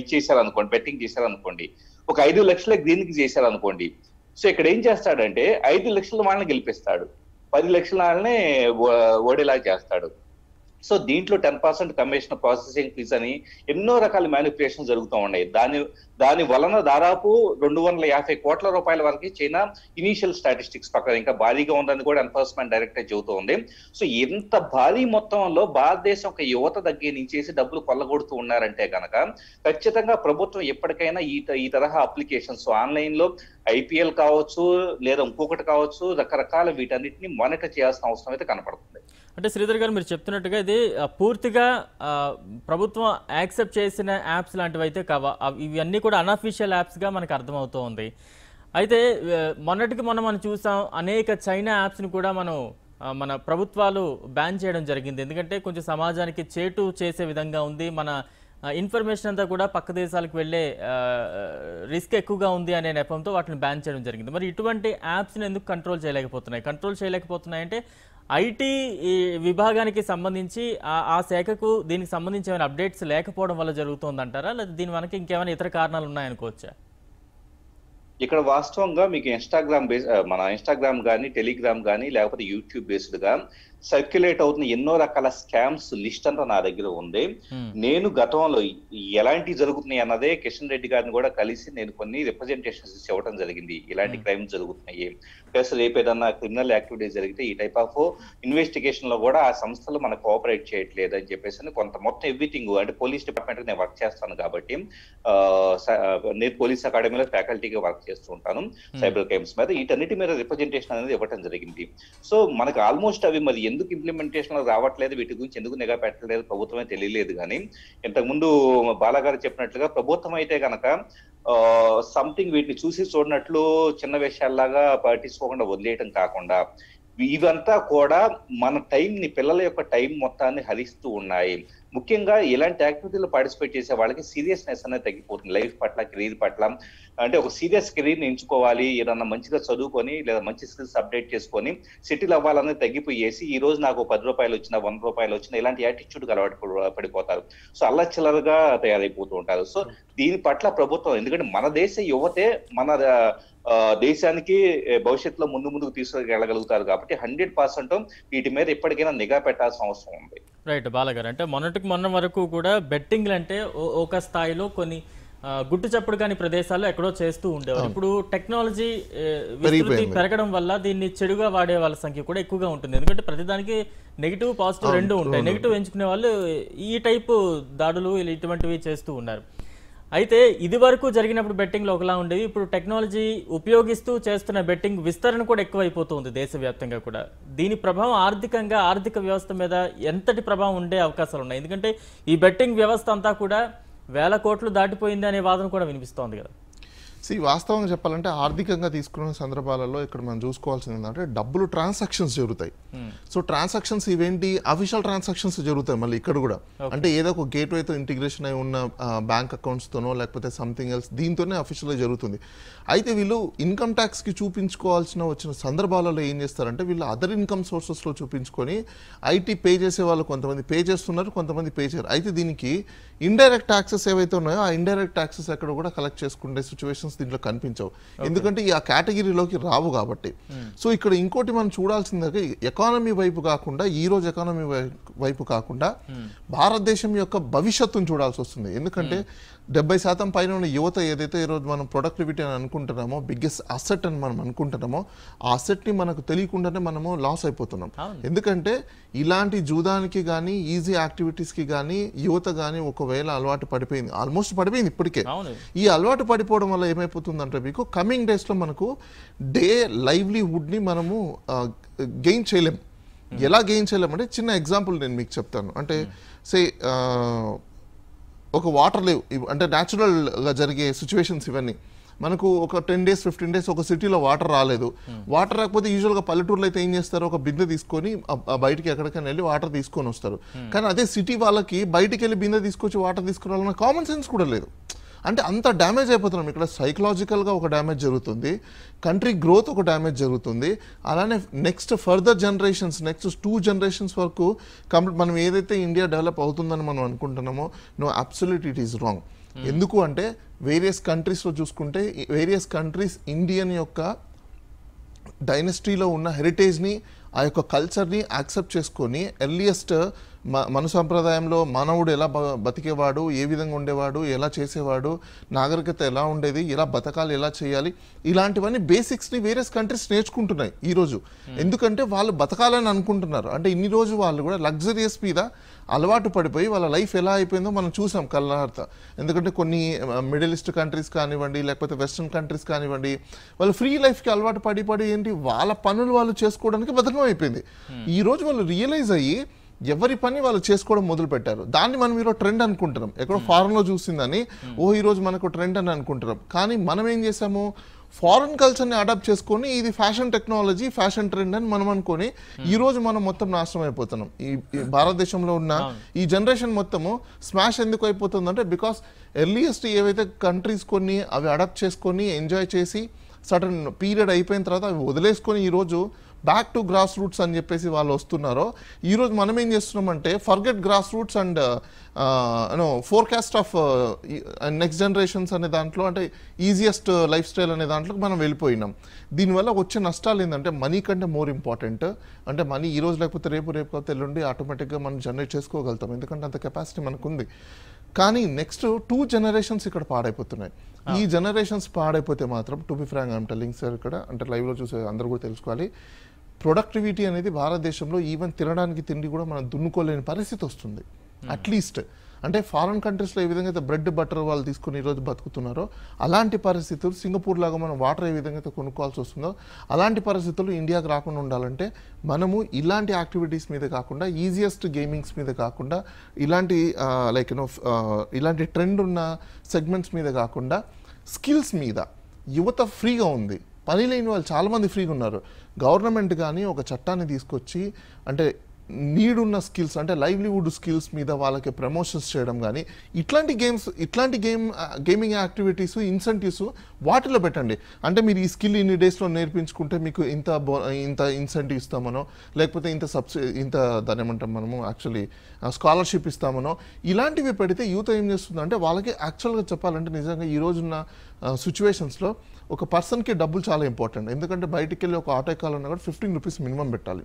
ఇచ్చేసారు అనుకోండి బెట్టింగ్ చేశారు అనుకోండి ఒక ఐదు లక్షల గ్రీన్ కి చేశారనుకోండి అనుకోండి సో ఇక్కడ ఏం చేస్తాడంటే ఐదు లక్షల వాళ్ళని గెలిపిస్తాడు పది లక్షల వాళ్ళని ఓడేలా చేస్తాడు సో దీంట్లో ten percent commission processing fees అని ఎన్నో రకాల మ్యానిపులేషన్ జరుగుతూ ఉన్నాయి దాని దాని వలన దాదాపు రెండు వందల యాభై కోట్ల రూపాయల వరకు చైనా ఇనీషియల్ స్టాటిస్టిక్స్ పక్కన ఇంకా భారీగా ఉందని కూడా ఎన్ఫోర్స్మెంట్ డైరెక్టర్ చెబుతూ ఉంది సో ఇంత భారీ మొత్తంలో భారతదేశం ఒక యువత దగ్గర నుంచేసి డబ్బులు కొల్లగొడుతూ ఉన్నారంటే కనుక ఖచ్చితంగా ప్రభుత్వం ఎప్పటికైనా ఈ ఈ తరహా అప్లికేషన్స్ ఆన్లైన్ లో ఐపీఎల్ కావచ్చు లేదా ఇంకొకటి కావచ్చు రకరకాల వీటన్నిటిని మానిటర్ చేయాల్సిన అవసరం అయితే కనపడుతుంది అంటే శ్రీధర్ గారు మీరు చెప్తున్నట్టుగా ఇది పూర్తిగా ప్రభుత్వం యాక్సెప్ట్ చేసిన యాప్స్ లాంటివి అయితే ఇవన్నీ కూడా అన్అఫీషియల్ యాప్స్గా మనకు అర్థమవుతూ ఉంది అయితే మొన్నటికి మొన్న మనం చూసాం అనేక చైనా యాప్స్ని కూడా మనం మన ప్రభుత్వాలు బ్యాన్ చేయడం జరిగింది ఎందుకంటే కొంచెం సమాజానికి చేటు చేసే విధంగా ఉంది మన ఇన్ఫర్మేషన్ అంతా కూడా పక్క దేశాలకు వెళ్ళే రిస్క్ ఎక్కువగా ఉంది అనే నెపంతో వాటిని బ్యాన్ చేయడం జరిగింది మరి ఇటువంటి యాప్స్ని ఎందుకు కంట్రోల్ చేయలేకపోతున్నాయి కంట్రోల్ చేయలేకపోతున్నాయి అంటే ఐటీ విభాగానికి సంబంధించి ఆ శాఖకు దీనికి సంబంధించి ఏమైనా అప్డేట్స్ లేకపోవడం వల్ల జరుగుతుందంటారా లేదా దీని మనకి ఇంకేమైనా ఇతర కారణాలు ఉన్నాయనుకోవచ్చా ఇక్కడ వాస్తవంగా మీకు ఇన్స్టాగ్రామ్ బేస్ మన ఇన్స్టాగ్రామ్ కానీ టెలిగ్రామ్ కానీ లేకపోతే యూట్యూబ్ బేస్డ్గా సర్క్యులేట్ అవుతున్న ఎన్నో రకాల స్కామ్స్ లిస్ట్ అంతా నా దగ్గర ఉంది hmm. నేను గతంలో ఎలాంటి జరుగుతున్నాయి అన్నదే కిషన్ రెడ్డి గారిని కూడా కలిసి నేను కొన్ని రిప్రజెంటేషన్స్ ఇవ్వడం జరిగింది ఇలాంటి క్రైమ్స్ hmm. జరుగుతున్నాయి ప్లస్ రేపు ఏదన్నా క్రిమినల్ యాక్టివిటీస్ జరిగితే ఈ టైప్ ఆఫ్ ఇన్వెస్టిగేషన్ లో కూడా ఆ సంస్థలు మనకు కోఆపరేట్ చేయట్లేదు అని చెప్పేసి కొంత మొత్తం ఎవ్రీథింగ్ అంటే పోలీస్ డిపార్ట్మెంట్ నేను వర్క్ చేస్తాను కాబట్టి నేను పోలీస్ అకాడమీలో ఫ్యాకల్టీగా వర్క్ చేస్తూ ఉంటాను సైబర్ hmm. క్రైమ్స్ మీద వీటన్నిటి మీద రిప్రజెంటేషన్ అనేది ఇవ్వడం జరిగింది సో మనకు ఆల్మోస్ట్ అవి మరి ఎందుకు ఇంప్లిమెంటేషన్ రావట్లేదు వీటి గురించి ఎందుకు నిఘా పెట్టలేదు ప్రభుత్వమే తెలియలేదు కానీ ఇంతకుముందు బాలాగారు చెప్పినట్లుగా ప్రభుత్వం అయితే కనుక సంథింగ్ వీటిని చూసి చూడనట్లు చిన్న విషయాల్లాగా పట్టించుకోకుండా వదిలేయటం కాకుండా ఇవంతా కూడా మన టైంని పిల్లల యొక్క టైం మొత్తాన్ని హరిస్తూ ఉన్నాయి ముఖ్యంగా ఇలాంటి యాక్టివిటీలో పార్టిసిపేట్ చేసే వాళ్ళకి సీరియస్నెస్ అనేది తగ్గిపోతుంది లైఫ్ పట్ల కెరీర్ పట్ల అంటే ఒక సీరియస్ కెరీర్ని ఎంచుకోవాలి ఏదన్నా మంచిగా చదువుకొని లేదా మంచి స్కిల్స్ అప్డేట్ చేసుకొని సెటిల్ అవ్వాలనేది తగ్గిపోయేసి ఈ రోజు నాకు పది రూపాయలు వచ్చిన వంద రూపాయలు వచ్చిన ఇలాంటి యాటిట్యూడ్కి అలవాటు పడిపోతారు సో అల్లచిల్లరగా తయారైపోతూ ఉంటారు సో దీని పట్ల ప్రభుత్వం ఎందుకంటే మన దేశ యువతే మన దేశానికి భవిష్యత్తులో ముందు ముందుకు తీసుకెళ్ళగలుగుతారు కాబట్టి హండ్రెడ్ పర్సెంట్ వీటి మీద ఇప్పటికైనా నిఘా పెట్టాల్సిన అవసరం ఉంది రైట్ బాలగారు అంటే మొన్నటికి మొన్న వరకు కూడా బెట్టింగ్లు అంటే ఒక స్థాయిలో కొన్ని గుట్టు చప్పుడు కాని ప్రదేశాల్లో ఎక్కడో చేస్తూ ఉండేవారు ఇప్పుడు టెక్నాలజీ విస్తృతి పెరగడం వల్ల దీన్ని చెడుగా వాడే వాళ్ళ సంఖ్య కూడా ఎక్కువగా ఉంటుంది ఎందుకంటే ప్రతిదానికి నెగిటివ్ పాజిటివ్ రెండు ఉంటాయి నెగిటివ్ ఎంచుకునే వాళ్ళు ఈ టైపు దాడులు ఇటువంటివి చేస్తూ ఉన్నారు అయితే ఇది వరకు జరిగినప్పుడు బెట్టింగ్లు ఒకలా ఉండేవి ఇప్పుడు టెక్నాలజీ ఉపయోగిస్తూ చేస్తున్న బెట్టింగ్ విస్తరణ కూడా ఎక్కువైపోతుంది దేశవ్యాప్తంగా కూడా దీని ప్రభావం ఆర్థికంగా ఆర్థిక వ్యవస్థ మీద ఎంతటి ప్రభావం ఉండే అవకాశాలు ఉన్నాయి ఎందుకంటే ఈ బెట్టింగ్ వ్యవస్థ అంతా కూడా వేల కోట్లు దాటిపోయింది అనే వాదన కూడా వినిపిస్తోంది కదా సి వాస్తవంగా చెప్పాలంటే ఆర్థికంగా తీసుకున్న సందర్భాలలో ఇక్కడ మనం చూసుకోవాల్సింది ఏంటంటే డబ్బులు ట్రాన్సాక్షన్స్ జరుగుతాయి సో hmm. ట్రాన్సాక్షన్స్ ఇవేంటి అఫీషియల్ ట్రాన్సాక్షన్స్ జరుగుతాయి మళ్ళీ ఇక్కడ కూడా అంటే ఏదో ఒక గేట్వేతో ఇంటిగ్రేషన్ అయి ఉన్న బ్యాంక్ అకౌంట్స్తోనో లేకపోతే సంథింగ్ ఎల్స్ దీంతోనే అఫీషియల్గా జరుగుతుంది అయితే వీళ్ళు ఇన్కమ్ ట్యాక్స్కి చూపించుకోవాల్సిన వచ్చిన సందర్భాలలో ఏం చేస్తారంటే వీళ్ళు అదర్ ఇన్కమ్ సోర్సెస్లో చూపించుకొని ఐటీ పే చేసే వాళ్ళు కొంతమంది పే చేస్తున్నారు కొంతమంది పే చేయరు అయితే దీనికి ఇండైరెక్ట్ ట్యాక్సెస్ ఏవైతే ఉన్నాయో ఆ ఇండైరెక్ట్ ట్యాక్సెస్ ఎక్కడ కూడా కలెక్ట్ చేసుకునే సిచ్యువేషన్స్ దీంట్లో కనిపించవు ఎందుకంటే ఈ ఆ కేటగిరీలోకి రావు కాబట్టి hmm. సో ఇక్కడ ఇంకోటి మనం చూడాల్సిందే ఎకానమీ వైపు కాకుండా ఈ రోజు ఎకానమీ వైపు కాకుండా hmm. భారతదేశం యొక్క భవిష్యత్తును చూడాల్సి వస్తుంది ఎందుకంటే hmm. డెబ్బై శాతం పైన ఉన్న యువత ఏదైతే ఈరోజు మనం ప్రొడక్టివిటీ అని అనుకుంటున్నామో బిగ్గెస్ట్ అసెట్ అని మనం అనుకుంటున్నామో ఆ అసెట్ని మనకు తెలియకుండానే మనము లాస్ అయిపోతున్నాం ఎందుకంటే ఇలాంటి జూదానికి కానీ ఈజీ యాక్టివిటీస్కి కానీ యువత కానీ ఒకవేళ అలవాటు పడిపోయింది ఆల్మోస్ట్ పడిపోయింది ఇప్పటికే ఈ అలవాటు పడిపోవడం వల్ల ఏమైపోతుందంటే మీకు కమింగ్ డేస్లో మనకు డే లైవ్లీహుడ్ని మనము గెయిన్ చేయలేం ఎలా గెయిన్ చేయలేమంటే చిన్న ఎగ్జాంపుల్ నేను మీకు చెప్తాను అంటే సే ఒక వాటర్ లేవు అంటే న్యాచురల్గా జరిగే సిచ్యువేషన్స్ ఇవన్నీ మనకు ఒక టెన్ డేస్ ఫిఫ్టీన్ డేస్ ఒక సిటీలో వాటర్ రాలేదు వాటర్ రాకపోతే యూజువల్గా పల్లెటూరులో అయితే ఏం చేస్తారు ఒక బిందె తీసుకొని బయటికి ఎక్కడికైనా వెళ్ళి వాటర్ తీసుకొని వస్తారు hmm. కానీ అదే సిటీ వాళ్ళకి బయటికి వెళ్ళి బిందె తీసుకొచ్చి వాటర్ తీసుకురావాలన్న కామన్ సెన్స్ కూడా లేదు అంటే అంత డ్యామేజ్ అయిపోతున్నాం ఇక్కడ సైకలాజికల్గా ఒక డ్యామేజ్ జరుగుతుంది కంట్రీ గ్రోత్ ఒక డ్యామేజ్ జరుగుతుంది అలానే next further generations next two generations వరకు కంప్లీట్ మనం ఏదైతే ఇండియా డెవలప్ అవుతుందని మనం అనుకుంటున్నామో no absolute it is wrong ఎందుకు అంటే వేరియస్ కంట్రీస్లో చూసుకుంటే వేరియస్ కంట్రీస్ ఇండియన్ యొక్క డైనస్టీలో ఉన్న హెరిటేజ్ని ఆ యొక్క కల్చర్ని యాక్సెప్ట్ చేసుకొని ఎర్లియస్ట్ మన సంప్రదాయంలో మానవుడు ఎలా బతికేవాడు ఏ విధంగా ఉండేవాడు ఎలా చేసేవాడు నాగరికత ఎలా ఉండేది ఎలా బతకాలి ఎలా చేయాలి ఇలాంటివన్నీ బేసిక్స్ని వేరియస్ కంట్రీస్ నేర్చుకుంటున్నాయి ఈరోజు hmm. ఎందుకంటే వాళ్ళు బతకాలని అనుకుంటున్నారు అంటే ఇన్ని రోజు వాళ్ళు కూడా లగ్జరియస్ మీద అలవాటు పడిపోయి వాళ్ళ లైఫ్ ఎలా అయిపోయిందో మనం చూసాం కళ్ళార్త ఎందుకంటే కొన్ని మిడిల్ ఈస్ట్ కంట్రీస్ కానివ్వండి లేకపోతే వెస్ట్రన్ కంట్రీస్ కానివ్వండి వాళ్ళు ఫ్రీ లైఫ్కి అలవాటు పడి పడి ఏంటి వాళ్ళ పనులు వాళ్ళు చేసుకోవడానికి బతక మార్గం అయిపోయింది hmm. ఈ రోజు వాళ్ళు రియలైజ్ అయ్యి ఎవరి పని వాళ్ళు చేసుకోవడం మొదలు పెట్టారు దాన్ని మనం ఈరోజు ట్రెండ్ అనుకుంటున్నాం ఎక్కడో ఫారెన్లో hmm. చూసిందని hmm. ఓ ఈరోజు మనకు ట్రెండ్ అని అనుకుంటున్నాం కానీ మనం ఏం చేసాము ఫారెన్ కల్చర్ని అడాప్ట్ చేసుకొని ఇది ఫ్యాషన్ టెక్నాలజీ ఫ్యాషన్ ట్రెండ్ అని మనం అనుకొని ఈ రోజు మనం మొత్తం నాశనం అయిపోతున్నాం ఈ భారతదేశంలో ఉన్న ఈ జనరేషన్ మొత్తము స్మాష్ ఎందుకు అయిపోతుందంటే బికాస్ ఎర్లియస్ట్ ఏవైతే కంట్రీస్ కొన్ని అవి అడాప్ట్ చేసుకొని ఎంజాయ్ చేసి సడన్ పీరియడ్ అయిపోయిన తర్వాత అవి వదిలేసుకొని ఈరోజు బ్యాక్ టు గ్రాస్ రూట్స్ అని చెప్పేసి వాళ్ళు వస్తున్నారో ఈరోజు మనం ఏం చేస్తున్నామంటే forget grass roots and you know forecast of next generations అనే దాంట్లో అంటే ఈజియెస్ట్ లైఫ్ స్టైల్ అనే దాంట్లో మనం వెళ్ళిపోయినాం దీనివల్ల వచ్చే నష్టాలు ఏంటంటే మనీ కంటే మోర్ ఇంపార్టెంట్ అంటే మనీ ఈరోజు లేకపోతే రేపు రేపు కాకపోతే ఎల్లుండి ఆటోమేటిక్గా మనం జనరేట్ చేసుకోగలుగుతాం ఎందుకంటే అంత కెపాసిటీ మనకు ఉంది కానీ నెక్స్ట్ టూ జనరేషన్స్ ఇక్కడ పాడైపోతున్నాయి ఈ జనరేషన్స్ పాడైపోతే మాత్రం టు బి ఫ్రాంక్ అంటే లింక్ సార్ ఇక్కడ అంటే లైవ్లో చూసే అందరూ కూడా తెలుసుకోవాలి ప్రొడక్టివిటీ అనేది భారతదేశంలో ఈవెన్ తినడానికి తిండి కూడా మనం దున్నుకోలేని పరిస్థితి వస్తుంది అట్లీస్ట్ hmm. అంటే ఫారిన్ కంట్రీస్లో ఏ విధంగా అయితే బ్రెడ్ బటర్ వాళ్ళు తీసుకుని ఈరోజు బతుకుతున్నారో అలాంటి పరిస్థితులు సింగపూర్ లాగా మనం వాటర్ ఏ విధంగా అయితే కొనుక్కోవాల్సి వస్తుందో అలాంటి పరిస్థితులు ఇండియాకు రాకుండా ఉండాలంటే మనము ఇలాంటి యాక్టివిటీస్ మీద కాకుండా ఈజియెస్ట్ గేమింగ్స్ మీద కాకుండా ఇలాంటి లైక్ యూనో ఇలాంటి ట్రెండ్ ఉన్న సెగ్మెంట్స్ మీద కాకుండా స్కిల్స్ మీద యువత ఫ్రీగా ఉంది పని లేని వాళ్ళు చాలామంది ఫ్రీగా ఉన్నారు గవర్నమెంట్ కానీ ఒక చట్టాన్ని తీసుకొచ్చి అంటే నీడున్న ఉన్న స్కిల్స్ అంటే లైవ్లీవుడ్ స్కిల్స్ మీద వాళ్ళకి ప్రమోషన్స్ చేయడం కానీ ఇట్లాంటి గేమ్స్ ఇట్లాంటి గేమ్ గేమింగ్ యాక్టివిటీస్ ఇన్సెంటివ్స్ వాటిలో పెట్టండి అంటే మీరు ఈ స్కిల్ ఇన్ని డేస్లో నేర్పించుకుంటే మీకు ఇంత ఇంత ఇన్సెంటివ్ ఇస్తామనో లేకపోతే ఇంత సబ్సి ఇంత దాని ఏమంటాం మనము యాక్చువల్లీ స్కాలర్షిప్ ఇస్తామనో ఇలాంటివి పెడితే యూత్ ఏం చేస్తుందంటే వాళ్ళకి యాక్చువల్గా చెప్పాలంటే నిజంగా ఈ రోజున్న సిచ్యువేషన్స్లో ఒక పర్సన్కి డబ్బులు చాలా ఇంపార్టెంట్ ఎందుకంటే బయటికి వెళ్ళి ఒక ఆటో ఎక్కాలన్నా కూడా ఫిఫ్టీన్ రూపీస్ మినిమం పెట్టాలి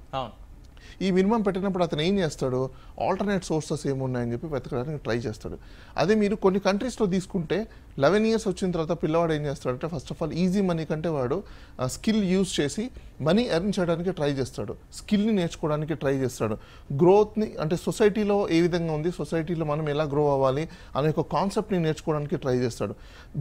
ఈ మినిమం పెట్టినప్పుడు అతను ఏం చేస్తాడు ఆల్టర్నేట్ సోర్సెస్ ఏమున్నాయని చెప్పి వెతకడానికి ట్రై చేస్తాడు అదే మీరు కొన్ని కంట్రీస్లో తీసుకుంటే లెవెన్ ఇయర్స్ వచ్చిన తర్వాత పిల్లవాడు ఏం చేస్తాడంటే first of all easy money కంటే వాడు స్కిల్ యూజ్ చేసి మనీ ఎర్న్ చేయడానికి ట్రై చేస్తాడు స్కిల్ని నేర్చుకోవడానికి ట్రై చేస్తాడు గ్రోత్ని అంటే సొసైటీలో ఏ విధంగా ఉంది సొసైటీలో మనం ఎలా గ్రో అవ్వాలి అనే ఒక కాన్సెప్ట్ని నేర్చుకోవడానికి ట్రై చేస్తాడు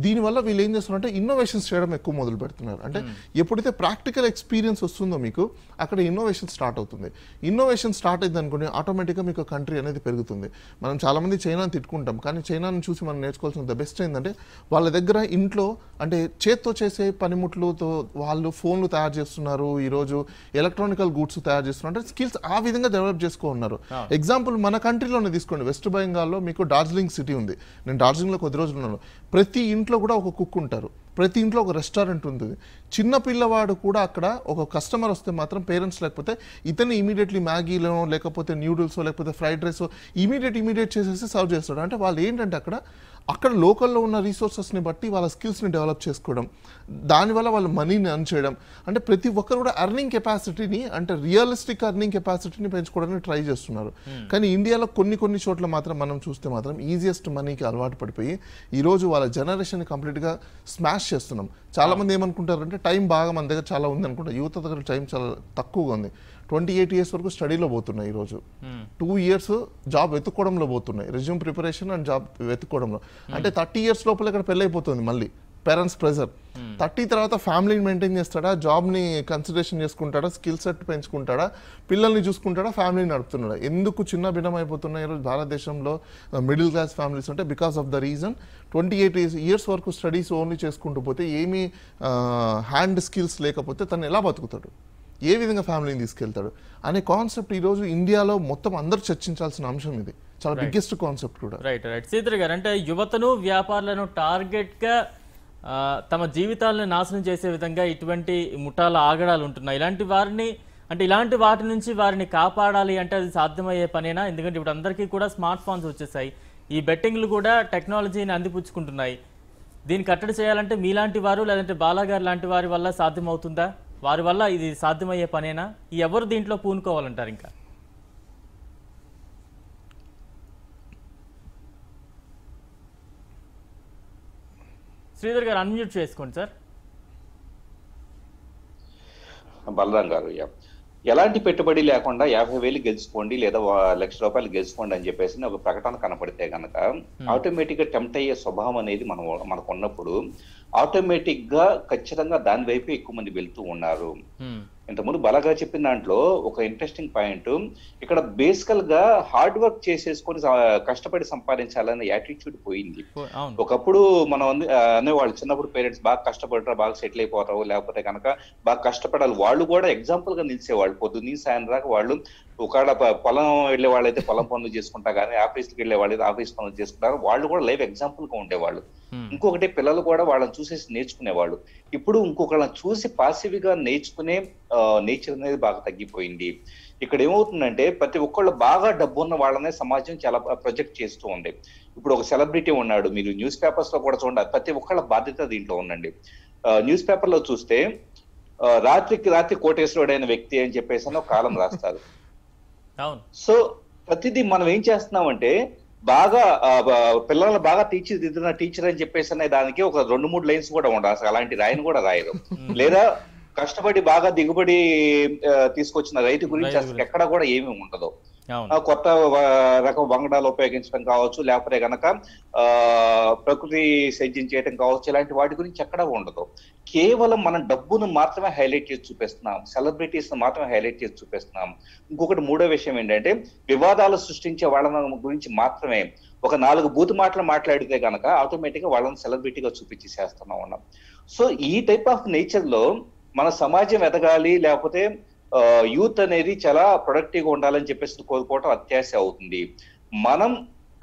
దీనివల్ల వీళ్ళు ఏం చేస్తారంటే ఇన్నోవేషన్స్ చేయడం ఎక్కువ మొదలు పెడుతున్నారు అంటే hmm. ఎప్పుడైతే ప్రాక్టికల్ ఎక్స్పీరియన్స్ వస్తుందో మీకు అక్కడ ఇన్నోవేషన్ స్టార్ట్ అవుతుంది ఇన్నోవేషన్ స్టార్ట్ అయింది అనుకుని ఆటోమేటిక్గా మీకు కంట్రీ అనేది పెరుగుతుంది మనం చాలామంది చైనాని తిట్టుకుంటాం కానీ చైనాని చూసి మనం నేర్చుకోవాల్సిన ద బెస్ట్ ఏంటంటే వాళ్ళ దగ్గర ఇంట్లో అంటే చేత్తో చేసే పనిముట్లుతో వాళ్ళు ఫోన్లు తయారు చేస్తున్నారు ఈరోజు ఎలక్ట్రానికల్ గూడ్స్ తయారు చేస్తున్నారు అంటే స్కిల్స్ ఆ విధంగా డెవలప్ చేసుకోన్నారు ఎగ్జాంపుల్ మన కంట్రీలోనే తీసుకోండి వెస్ట్ బెంగాల్లో మీకు డార్జిలింగ్ సిటీ ఉంది నేను డార్జిలింగ్లో కొద్ది రోజులు ఉన్నాను ప్రతి ఇంట్లో కూడా ఒక కుక్ ఉంటారు ప్రతి ఇంట్లో ఒక రెస్టారెంట్ ఉంటుంది చిన్న పిల్లవాడు కూడా అక్కడ ఒక కస్టమర్ వస్తే మాత్రం పేరెంట్స్ లేకపోతే ఇతను ఇమీడియట్లీ మ్యాగీలో లేకపోతే న్యూడిల్స్ లేకపోతే ఫ్రైడ్ రైస్ ఇమీడియట్ ఇమీడియట్ చేసేసి సర్వ్ చేస్తాడు అంటే వాళ్ళు ఏంటంటే అక్కడ అక్కడ లోకల్లో ఉన్న రీసోర్సెస్ని బట్టి వాళ్ళ స్కిల్స్ని డెవలప్ చేసుకోవడం దానివల్ల వాళ్ళ మనీని అర్న్ చేయడం అంటే ప్రతి ఒక్కరు కూడా అర్నింగ్ కెపాసిటీని అంటే రియలిస్టిక్ అర్నింగ్ కెపాసిటీని పెంచుకోవడానికి ట్రై చేస్తున్నారు hmm. కానీ ఇండియాలో కొన్ని కొన్ని చోట్ల మాత్రం మనం చూస్తే మాత్రం ఈజియెస్ట్ మనీకి అలవాటు పడిపోయి ఈరోజు వాళ్ళ జనరేషన్ కంప్లీట్గా స్మాష్ చేస్తున్నాం చాలామంది hmm. ఏమనుకుంటారంటే టైం బాగా మన దగ్గర చాలా ఉంది అనుకుంటారు యువత దగ్గర టైం చాలా తక్కువగా ఉంది ట్వంటీ ఎయిట్ ఇయర్స్ వరకు స్టడీలో పోతున్నాయి ఈరోజు hmm. టూ ఇయర్స్ జాబ్ వెతుక్కోవడంలో పోతున్నాయి రెజ్యూమ్ ప్రిపరేషన్ అండ్ జాబ్ వెతుక్కోవడంలో hmm. అంటే థర్టీ ఇయర్స్ లోపల ఇక్కడ పెళ్ళైపోతుంది మళ్ళీ పేరెంట్స్ ప్రెజర్ hmm. థర్టీ తర్వాత ఫ్యామిలీని మెయింటైన్ చేస్తాడా జాబ్ని కన్సిడరేషన్ చేసుకుంటాడా స్కిల్ సెట్ పెంచుకుంటాడా పిల్లల్ని చూసుకుంటాడా ఫ్యామిలీని నడుపుతున్నాడా ఎందుకు చిన్న భిన్నం అయిపోతున్నాయి ఈరోజు భారతదేశంలో మిడిల్ క్లాస్ ఫ్యామిలీస్ ఉంటే because of the reason twenty eight years వరకు స్టడీస్ ఓన్లీ చేసుకుంటూ పోతే ఏమీ హ్యాండ్ స్కిల్స్ లేకపోతే తను ఎలా బతుకుతాడు ఏ విధంగా ఫ్యామిలీని తీసుకెళ్తాడు అనే కాన్సెప్ట్ ఈరోజు ఇండియాలో మొత్తం అందరూ చర్చించాల్సిన అంశం ఇది చాలా బిగ్గెస్ట్ కాన్సెప్ట్ కూడా రైట్ రైట్ సీతర్ గారు అంటే యువతను వ్యాపారులను టార్గెట్గా తమ జీవితాలను నాశనం చేసే విధంగా ఇటువంటి ముఠాల ఆగడాలు ఉంటున్నాయి ఇలాంటి వారిని అంటే ఇలాంటి వాటి నుంచి వారిని కాపాడాలి అంటే అది సాధ్యమయ్యే పనేనా ఎందుకంటే ఇప్పుడు అందరికీ కూడా స్మార్ట్ ఫోన్స్ వచ్చేసాయి ఈ బెట్టింగ్లు కూడా టెక్నాలజీని అందిపుచ్చుకుంటున్నాయి దీన్ని కట్టడి చేయాలంటే మీలాంటి వారు లేదంటే బాలాగారు లాంటి వారి వల్ల సాధ్యమవుతుందా వారి వల్ల ఇది సాధ్యమయ్యే పనేనా ఎవరు దీంట్లో పూనుకోవాలంటారు ఇంకా శ్రీధర్ గారు అన్మ్యూట్ చేసుకోండి సార్ బలరాం గారు ఎలాంటి పెట్టుబడి లేకుండా యాభై వేలు గెలుచుకోండి లేదా లక్ష రూపాయలు గెలుచుకోండి అని చెప్పేసి ఒక ప్రకటన కనపడితే గనక ఆటోమేటిక్ గా టెంప్ట్ అయ్యే స్వభావం అనేది మనం మనకు ఉన్నప్పుడు ఆటోమేటిక్ గా ఖచ్చితంగా దాని వైపు ఎక్కువ మంది వెళ్తూ ఉన్నారు ఇంతకుముందు బలగా చెప్పిన దాంట్లో ఒక ఇంట్రెస్టింగ్ పాయింట్ ఇక్కడ బేసికల్ గా హార్డ్ వర్క్ చేసేసుకొని కష్టపడి సంపాదించాలనే యాటిట్యూడ్ పోయింది ఒకప్పుడు మనం అనే వాళ్ళు చిన్నప్పుడు పేరెంట్స్ బాగా కష్టపడరా బాగా సెటిల్ అయిపోతావు లేకపోతే కనుక బాగా కష్టపడాలి వాళ్ళు కూడా ఎగ్జాంపుల్ గా నిలిచేవాళ్ళు పొద్దున్నీ సాయంత్రం రాక వాళ్ళు ఒకవేళ పొలం వెళ్ళే వాళ్ళైతే పొలం పనులు చేసుకుంటా కానీ ఆఫీస్కి వెళ్ళే వాళ్ళైతే ఆఫీస్ పనులు చేసుకుంటారు వాళ్ళు కూడా లైవ్ ఎగ్జాంపుల్ గా ఉండేవాళ్ళు ఇంకొకటి పిల్లలు కూడా వాళ్ళని చూసేసి నేర్చుకునేవాళ్ళు ఇప్పుడు ఇంకొకళ్ళని చూసి పాసివ్ గా నేర్చుకునే నేచర్ అనేది బాగా తగ్గిపోయింది ఇక్కడ ఏమవుతుందంటే ప్రతి ఒక్కళ్ళు బాగా డబ్బున్న వాళ్ళనే సమాజం చాలా ప్రొజెక్ట్ చేస్తూ ఉండే ఇప్పుడు ఒక సెలబ్రిటీ ఉన్నాడు మీరు న్యూస్ పేపర్స్ లో కూడా చూడండి ప్రతి ఒక్కళ్ళ బాధ్యత దీంట్లో ఉండండి న్యూస్ పేపర్ లో చూస్తే రాత్రికి రాత్రి కోటేశ్వరుడైన వ్యక్తి అని చెప్పేసి ఒక కాలం రాస్తారు సో ప్రతిదీ మనం ఏం చేస్తున్నామంటే బాగా పిల్లలు బాగా తీర్చిదిద్దిన టీచర్ అని చెప్పేసి అనే దానికి ఒక రెండు మూడు లైన్స్ కూడా ఉండాలి అలాంటి రాయని కూడా రాయరు [LAUGHS] లేదా కష్టపడి బాగా దిగుబడి తీసుకొచ్చిన రైతు గురించి అసలు ఎక్కడ కూడా ఏమి ఉండదు కొత్త రకం వంగడాలు ఉపయోగించడం కావచ్చు లేకపోతే గనక ప్రకృతి సేద్యం చేయడం కావచ్చు ఇలాంటి వాటి గురించి ఎక్కడా ఉండదు కేవలం మనం డబ్బును మాత్రమే హైలైట్ చేసి చూపిస్తున్నాం సెలబ్రిటీస్ మాత్రమే హైలైట్ చేసి చూపిస్తున్నాం ఇంకొకటి మూడో విషయం ఏంటంటే వివాదాలు సృష్టించే వాళ్ళ గురించి మాత్రమే ఒక నాలుగు బూత్ మాటలు మాట్లాడితే గనక ఆటోమేటిక్ గా వాళ్ళని సెలబ్రిటీగా చూపించేసేస్తున్నాం ఉన్నాం సో ఈ టైప్ ఆఫ్ నేచర్ లో మన సమాజం ఎదగాలి లేకపోతే యూత్ అనేది చాలా ప్రొడక్టివ్గా ఉండాలని చెప్పేసి కోరుకోవటం అత్యాశ అవుతుంది మనం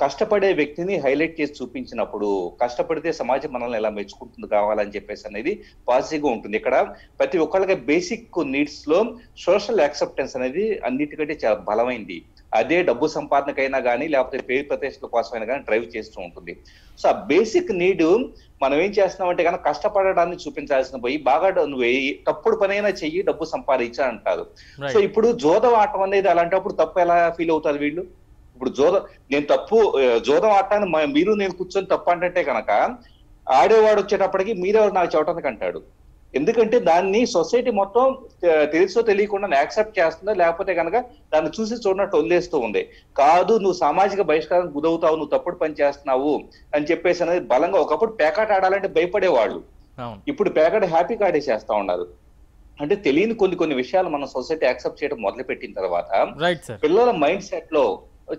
కష్టపడే వ్యక్తిని హైలైట్ చేసి చూపించినప్పుడు కష్టపడితే సమాజం మనల్ని ఎలా మెచ్చుకుంటుంది కావాలని చెప్పేసి అనేది పాజిటివ్గా ఉంటుంది ఇక్కడ ప్రతి ఒక్కళ్ళకి బేసిక్ నీడ్స్ లో సోషల్ యాక్సెప్టెన్స్ అనేది అన్నిటికంటే చాలా బలమైంది అదే డబ్బు సంపాదనకైనా కానీ లేకపోతే పేరు ప్రతిష్టల కోసమైనా కానీ డ్రైవ్ చేస్తూ ఉంటుంది సో ఆ బేసిక్ నీడ్ మనం ఏం చేస్తున్నాం అంటే కనుక కష్టపడడాన్ని చూపించాల్సిన పోయి బాగా నువ్వు తప్పుడు పనైనా చెయ్యి డబ్బు సంపాదించా అంటారు సో ఇప్పుడు జోదం ఆటం అనేది అలాంటప్పుడు తప్పు ఎలా ఫీల్ అవుతారు వీళ్ళు ఇప్పుడు జోద నేను తప్పు జోదం ఆటాన్ని మీరు నేను కూర్చొని తప్పు అంటే కనుక ఆడేవాడు వచ్చేటప్పటికి మీరెవరు నాకు చెవటానికి అంటాడు ఎందుకంటే దాన్ని సొసైటీ మొత్తం తెలుసో తెలియకుండా యాక్సెప్ట్ చేస్తుందా లేకపోతే కనుక దాన్ని చూసి చూడనట్టు వదిలేస్తూ ఉంది కాదు నువ్వు సామాజిక బహిష్కారం గుదవుతావు నువ్వు తప్పుడు పని చేస్తున్నావు అని చెప్పేసి అనేది బలంగా ఒకప్పుడు పేకాట ఆడాలంటే భయపడేవాళ్ళు ఇప్పుడు పేకాట హ్యాపీ కార్డే చేస్తా ఉన్నారు అంటే తెలియని కొన్ని కొన్ని విషయాలు మనం సొసైటీ యాక్సెప్ట్ చేయడం మొదలు పెట్టిన తర్వాత పిల్లల మైండ్ సెట్ లో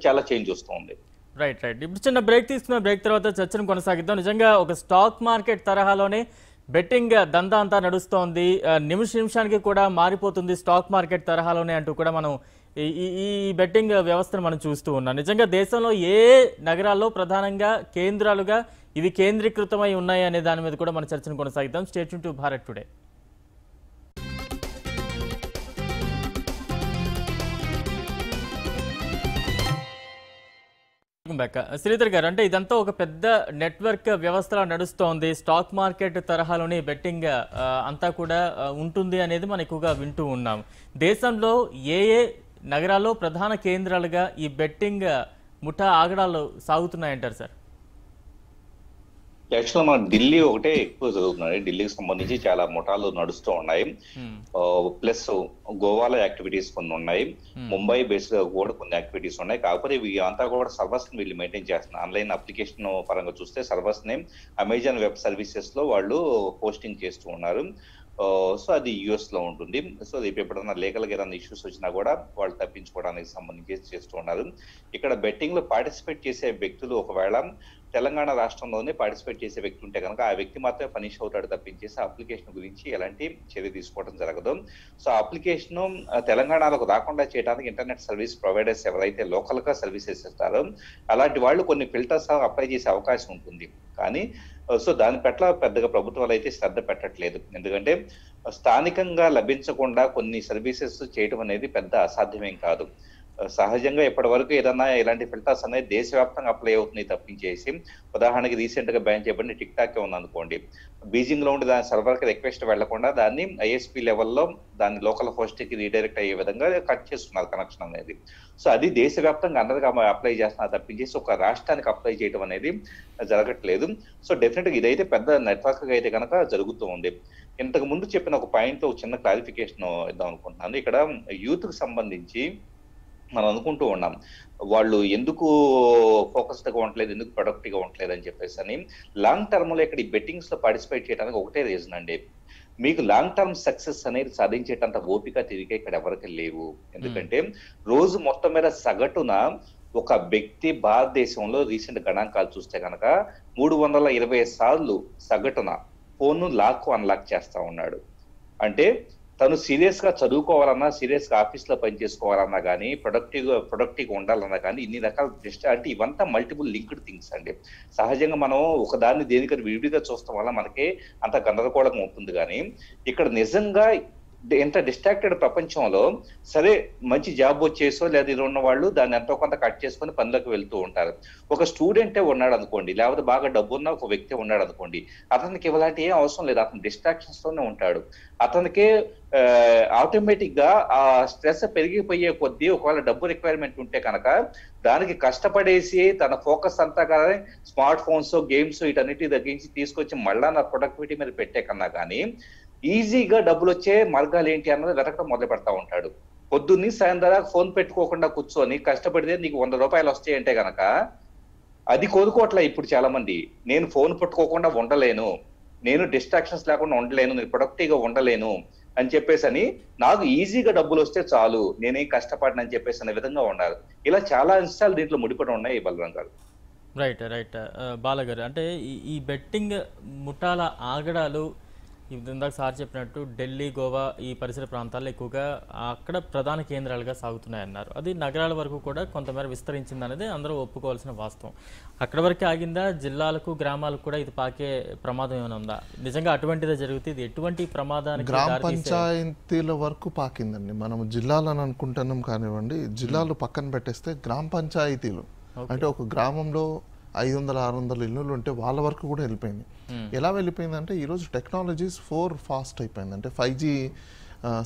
చాలా చేంజ్ వస్తుంది రైట్ రైట్ ఇప్పుడు చిన్న బ్రేక్ తీసుకున్న బ్రేక్ తర్వాత చర్చను కొనసాగిద్దాం నిజంగా ఒక స్టాక్ మార్కెట్ తరహాలోనే బెట్టింగ్ దందా అంతా నడుస్తోంది నిమిష నిమిషానికి కూడా మారిపోతుంది స్టాక్ మార్కెట్ తరహాలోనే అంటూ కూడా మనం ఈ ఈ బెట్టింగ్ వ్యవస్థను మనం చూస్తూ ఉన్నాం నిజంగా దేశంలో ఏ నగరాల్లో ప్రధానంగా కేంద్రాలుగా ఇవి కేంద్రీకృతమై ఉన్నాయి అనే దాని మీద కూడా మన చర్చను కొనసాగిద్దాం state to Bharat today back Sridhar గారు అంటే ఇదంతా ఒక పెద్ద నెట్వర్క్ వ్యవస్థలా నడుస్తోంది స్టాక్ మార్కెట్ తరహాలోనే బెట్టింగ్ అంతా కూడా ఉంటుంది అనేది మనం ఎక్కువగా వింటూ ఉన్నాం దేశంలో ఏ ఏ నగరాల్లో ప్రధాన కేంద్రాలుగా ఈ బెట్టింగ్ ముఠా ఆగడాలు సాగుతున్నాయంటారు సార్ యాక్చువల్గా మన ఢిల్లీ ఒకటే ఎక్కువ జరుగుతున్నాయి ఢిల్లీకి సంబంధించి చాలా ముఠాలు నడుస్తూ ఉన్నాయి ప్లస్ గోవాలో యాక్టివిటీస్ కొన్ని ఉన్నాయి ముంబై బేస్డ్ కూడా కొన్ని యాక్టివిటీస్ ఉన్నాయి కాకపోతే ఇవి అంతా కూడా సర్వస్ వీళ్ళు మెయింటైన్ చేస్తున్నారు ఆన్లైన్ అప్లికేషన్ పరంగా చూస్తే సర్వర్స్ ని అమెజాన్ వెబ్ సర్వీసెస్ లో వాళ్ళు పోస్టింగ్ చేస్తూ ఉన్నారు సో అది యుఎస్ లో ఉంటుంది సో ఇప్పుడు ఎప్పుడన్నా లీగల్ గా ఏదైనా ఇష్యూస్ వచ్చినా కూడా వాళ్ళు తప్పించుకోవడానికి సంబంధించి చేస్తూ ఉన్నారు ఇక్కడ బెట్టింగ్ లో పార్టిసిపేట్ చేసే వ్యక్తులు ఒకవేళ తెలంగాణ రాష్ట్రంలోనే పార్టిసిపేట్ చేసే వ్యక్తి ఉంటే కనుక ఆ వ్యక్తి మాత్రమే పనిష్ అవుతాడు తప్పించేసి అప్లికేషన్ గురించి ఎలాంటి చర్య తీసుకోవడం జరగదు సో అప్లికేషన్ తెలంగాణలకు రాకుండా చేయడానికి ఇంటర్నెట్ సర్వీస్ ప్రొవైడర్స్ ఎవరైతే లోకల్ గా సర్వీసెస్ ఇస్తారో అలాంటి వాళ్ళు కొన్ని ఫిల్టర్స్ అప్లై చేసే అవకాశం ఉంటుంది కానీ సో దాని పట్ల పెద్దగా ప్రభుత్వాలు అయితే శ్రద్ధ పెట్టట్లేదు ఎందుకంటే స్థానికంగా లభించకుండా కొన్ని సర్వీసెస్ చేయడం అనేది పెద్ద అసాధ్యమేం కాదు సహజంగా ఇప్పటి వరకు ఏదన్నా ఇలాంటి ఫిల్టర్స్ అనేది దేశవ్యాప్తంగా అప్లై అవుతున్నాయి తప్పించేసి ఉదాహరణకి రీసెంట్ గా బ్యాన్ చేయబడిన టిక్ టాక్ ఉంది అనుకోండి బీజింగ్ లో ఉండి దాని సర్వర్కి రిక్వెస్ట్ వెళ్లకుండా దాన్ని ఐఎస్పీ లెవెల్లో దాన్ని లోకల్ హోస్ట్ కి రీడైరెక్ట్ అయ్యే విధంగా కట్ చేస్తున్నారు కనెక్షన్ అనేది సో అది దేశవ్యాప్తంగా అందరిగా అప్లై చేస్తున్నారు తప్పించేసి ఒక రాష్ట్రానికి అప్లై చేయడం అనేది జరగట్లేదు సో డెఫినెట్ గా ఇదైతే పెద్ద నెట్వర్క్ అయితే కనుక జరుగుతూ ఉంది ఇంతకు ముందు చెప్పిన ఒక పాయింట్ చిన్న క్లారిఫికేషన్ ఇద్దాం అనుకుంటున్నాను ఇక్కడ యూత్ కు సంబంధించి మనం అనుకుంటూ ఉన్నాం వాళ్ళు ఎందుకు ఫోకస్డ్గా ఉండలేదు ఎందుకు ప్రొడక్టివ్గా ఉండలేదు అని చెప్పేసి అని లాంగ్ టర్మ్ లో ఇక్కడ ఈ లో పార్టిసిపేట్ చేయడానికి ఒకటే రీజన్ అండి మీకు లాంగ్ టర్మ్ సక్సెస్ అనేది సాధించేటంత ఓపిక తిరిగి ఇక్కడ ఎవరికి లేవు ఎందుకంటే రోజు మొత్తం మీద సగటున ఒక వ్యక్తి భారతదేశంలో రీసెంట్ గణాంకాలు చూస్తే కనుక మూడు వందల ఇరవై సార్లు సగటున ఫోన్ లాక్ అన్లాక్ చేస్తా ఉన్నాడు అంటే తను సీరియస్ గా చదువుకోవాలన్నా సీరియస్ గా ఆఫీస్ లో పనిచేసుకోవాలన్నా కానీ ప్రొడక్టివ్ ప్రొడక్టివ్గా ఉండాలన్నా కానీ ఇన్ని రకాల దృష్టి అంటే ఇవంతా మల్టిపుల్ లింక్డ్ థింగ్స్ అండి సహజంగా మనం ఒకదాన్ని దేనికని విడిగా చూస్తాం వల్ల మనకి అంత గందరగోళకం ఉంటుంది కానీ ఇక్కడ నిజంగా ఇంత డిస్ట్రాక్టెడ్ ప్రపంచంలో సరే మంచి జాబ్ వచ్చేసో లేదా ఇది ఉన్న వాళ్ళు దాన్ని ఎంతో కొంత కట్ చేసుకొని పనులకు వెళ్తూ ఉంటారు ఒక స్టూడెంటే ఉన్నాడు అనుకోండి లేకపోతే బాగా డబ్బు ఉన్న ఒక వ్యక్తి ఉన్నాడు అనుకోండి అతనికి ఇవ్వాలంటే ఏం అవసరం లేదు అతను డిస్ట్రాక్షన్స్ తోనే ఉంటాడు అతనికి ఆటోమేటిక్ గా ఆ స్ట్రెస్ పెరిగిపోయే కొద్దీ ఒకవేళ డబ్బు రిక్వైర్మెంట్ ఉంటే కనుక దానికి కష్టపడేసి తన ఫోకస్ అంతా కానీ స్మార్ట్ ఫోన్స్ గేమ్స్ వీటన్నిటి తగ్గించి తీసుకొచ్చి మళ్ళా నా ప్రొడక్టివిటీ మీద పెట్టే కన్నా కానీ ఈజీగా డబ్బులు వచ్చే మార్గాలు ఏంటి అన్నది వెతకడం మొదలు పెడతా ఉంటాడు పొద్దున్న సాయంత్రం ఫోన్ పెట్టుకోకుండా కూర్చొని కష్టపడితే నీకు వంద రూపాయలు వస్తాయంటే గనక అది కోరుకోవట్లే ఇప్పుడు చాలా మంది నేను ఫోన్ పట్టుకోకుండా ఉండలేను నేను డిస్ట్రాక్షన్స్ లేకుండా ఉండలేను నేను గా ఉండలేను అని చెప్పేసి అని నాకు ఈజీగా డబ్బులు వస్తే చాలు నేనేం కష్టపడిన అని చెప్పేసి అనే విధంగా ఉండాలి ఇలా చాలా అంశాలు దీంట్లో ముడిపడి ఉన్నాయి బలరాం గారు రైట్ రైట్ బాలగారు అంటే ఈ బెట్టింగ్ ముఠాల ఆగడాలు ఇందాక సార్ చెప్పినట్టు ఢిల్లీ గోవా ఈ పరిసర ప్రాంతాల్లో ఎక్కువగా అక్కడ ప్రధాన కేంద్రాలుగా సాగుతున్నాయన్నారు అది నగరాల వరకు కూడా కొంతమేర విస్తరించింది అనేది అందరూ ఒప్పుకోవాల్సిన వాస్తవం అక్కడ వరకు ఆగిందా జిల్లాలకు గ్రామాలకు కూడా ఇది పాకే ప్రమాదం ఏమైనా ఉందా నిజంగా అటువంటిదే జరుగుతుంది ఇది ఎటువంటి ప్రమాదానికి గ్రామ పంచాయతీల వరకు పాకిందండి మనం అని అనుకుంటున్నాం కానివ్వండి జిల్లాలు పక్కన పెట్టేస్తే గ్రామ పంచాయతీలు అంటే ఒక గ్రామంలో ఐదు వందల ఆరు వందల ఇల్లులు ఉంటే వాళ్ళ వరకు కూడా వెళ్ళిపోయింది hmm. ఎలా వెళ్ళిపోయిందంటే ఈరోజు టెక్నాలజీస్ ఫోర్ ఫాస్ట్ అయిపోయింది అంటే ఫైవ్ జీ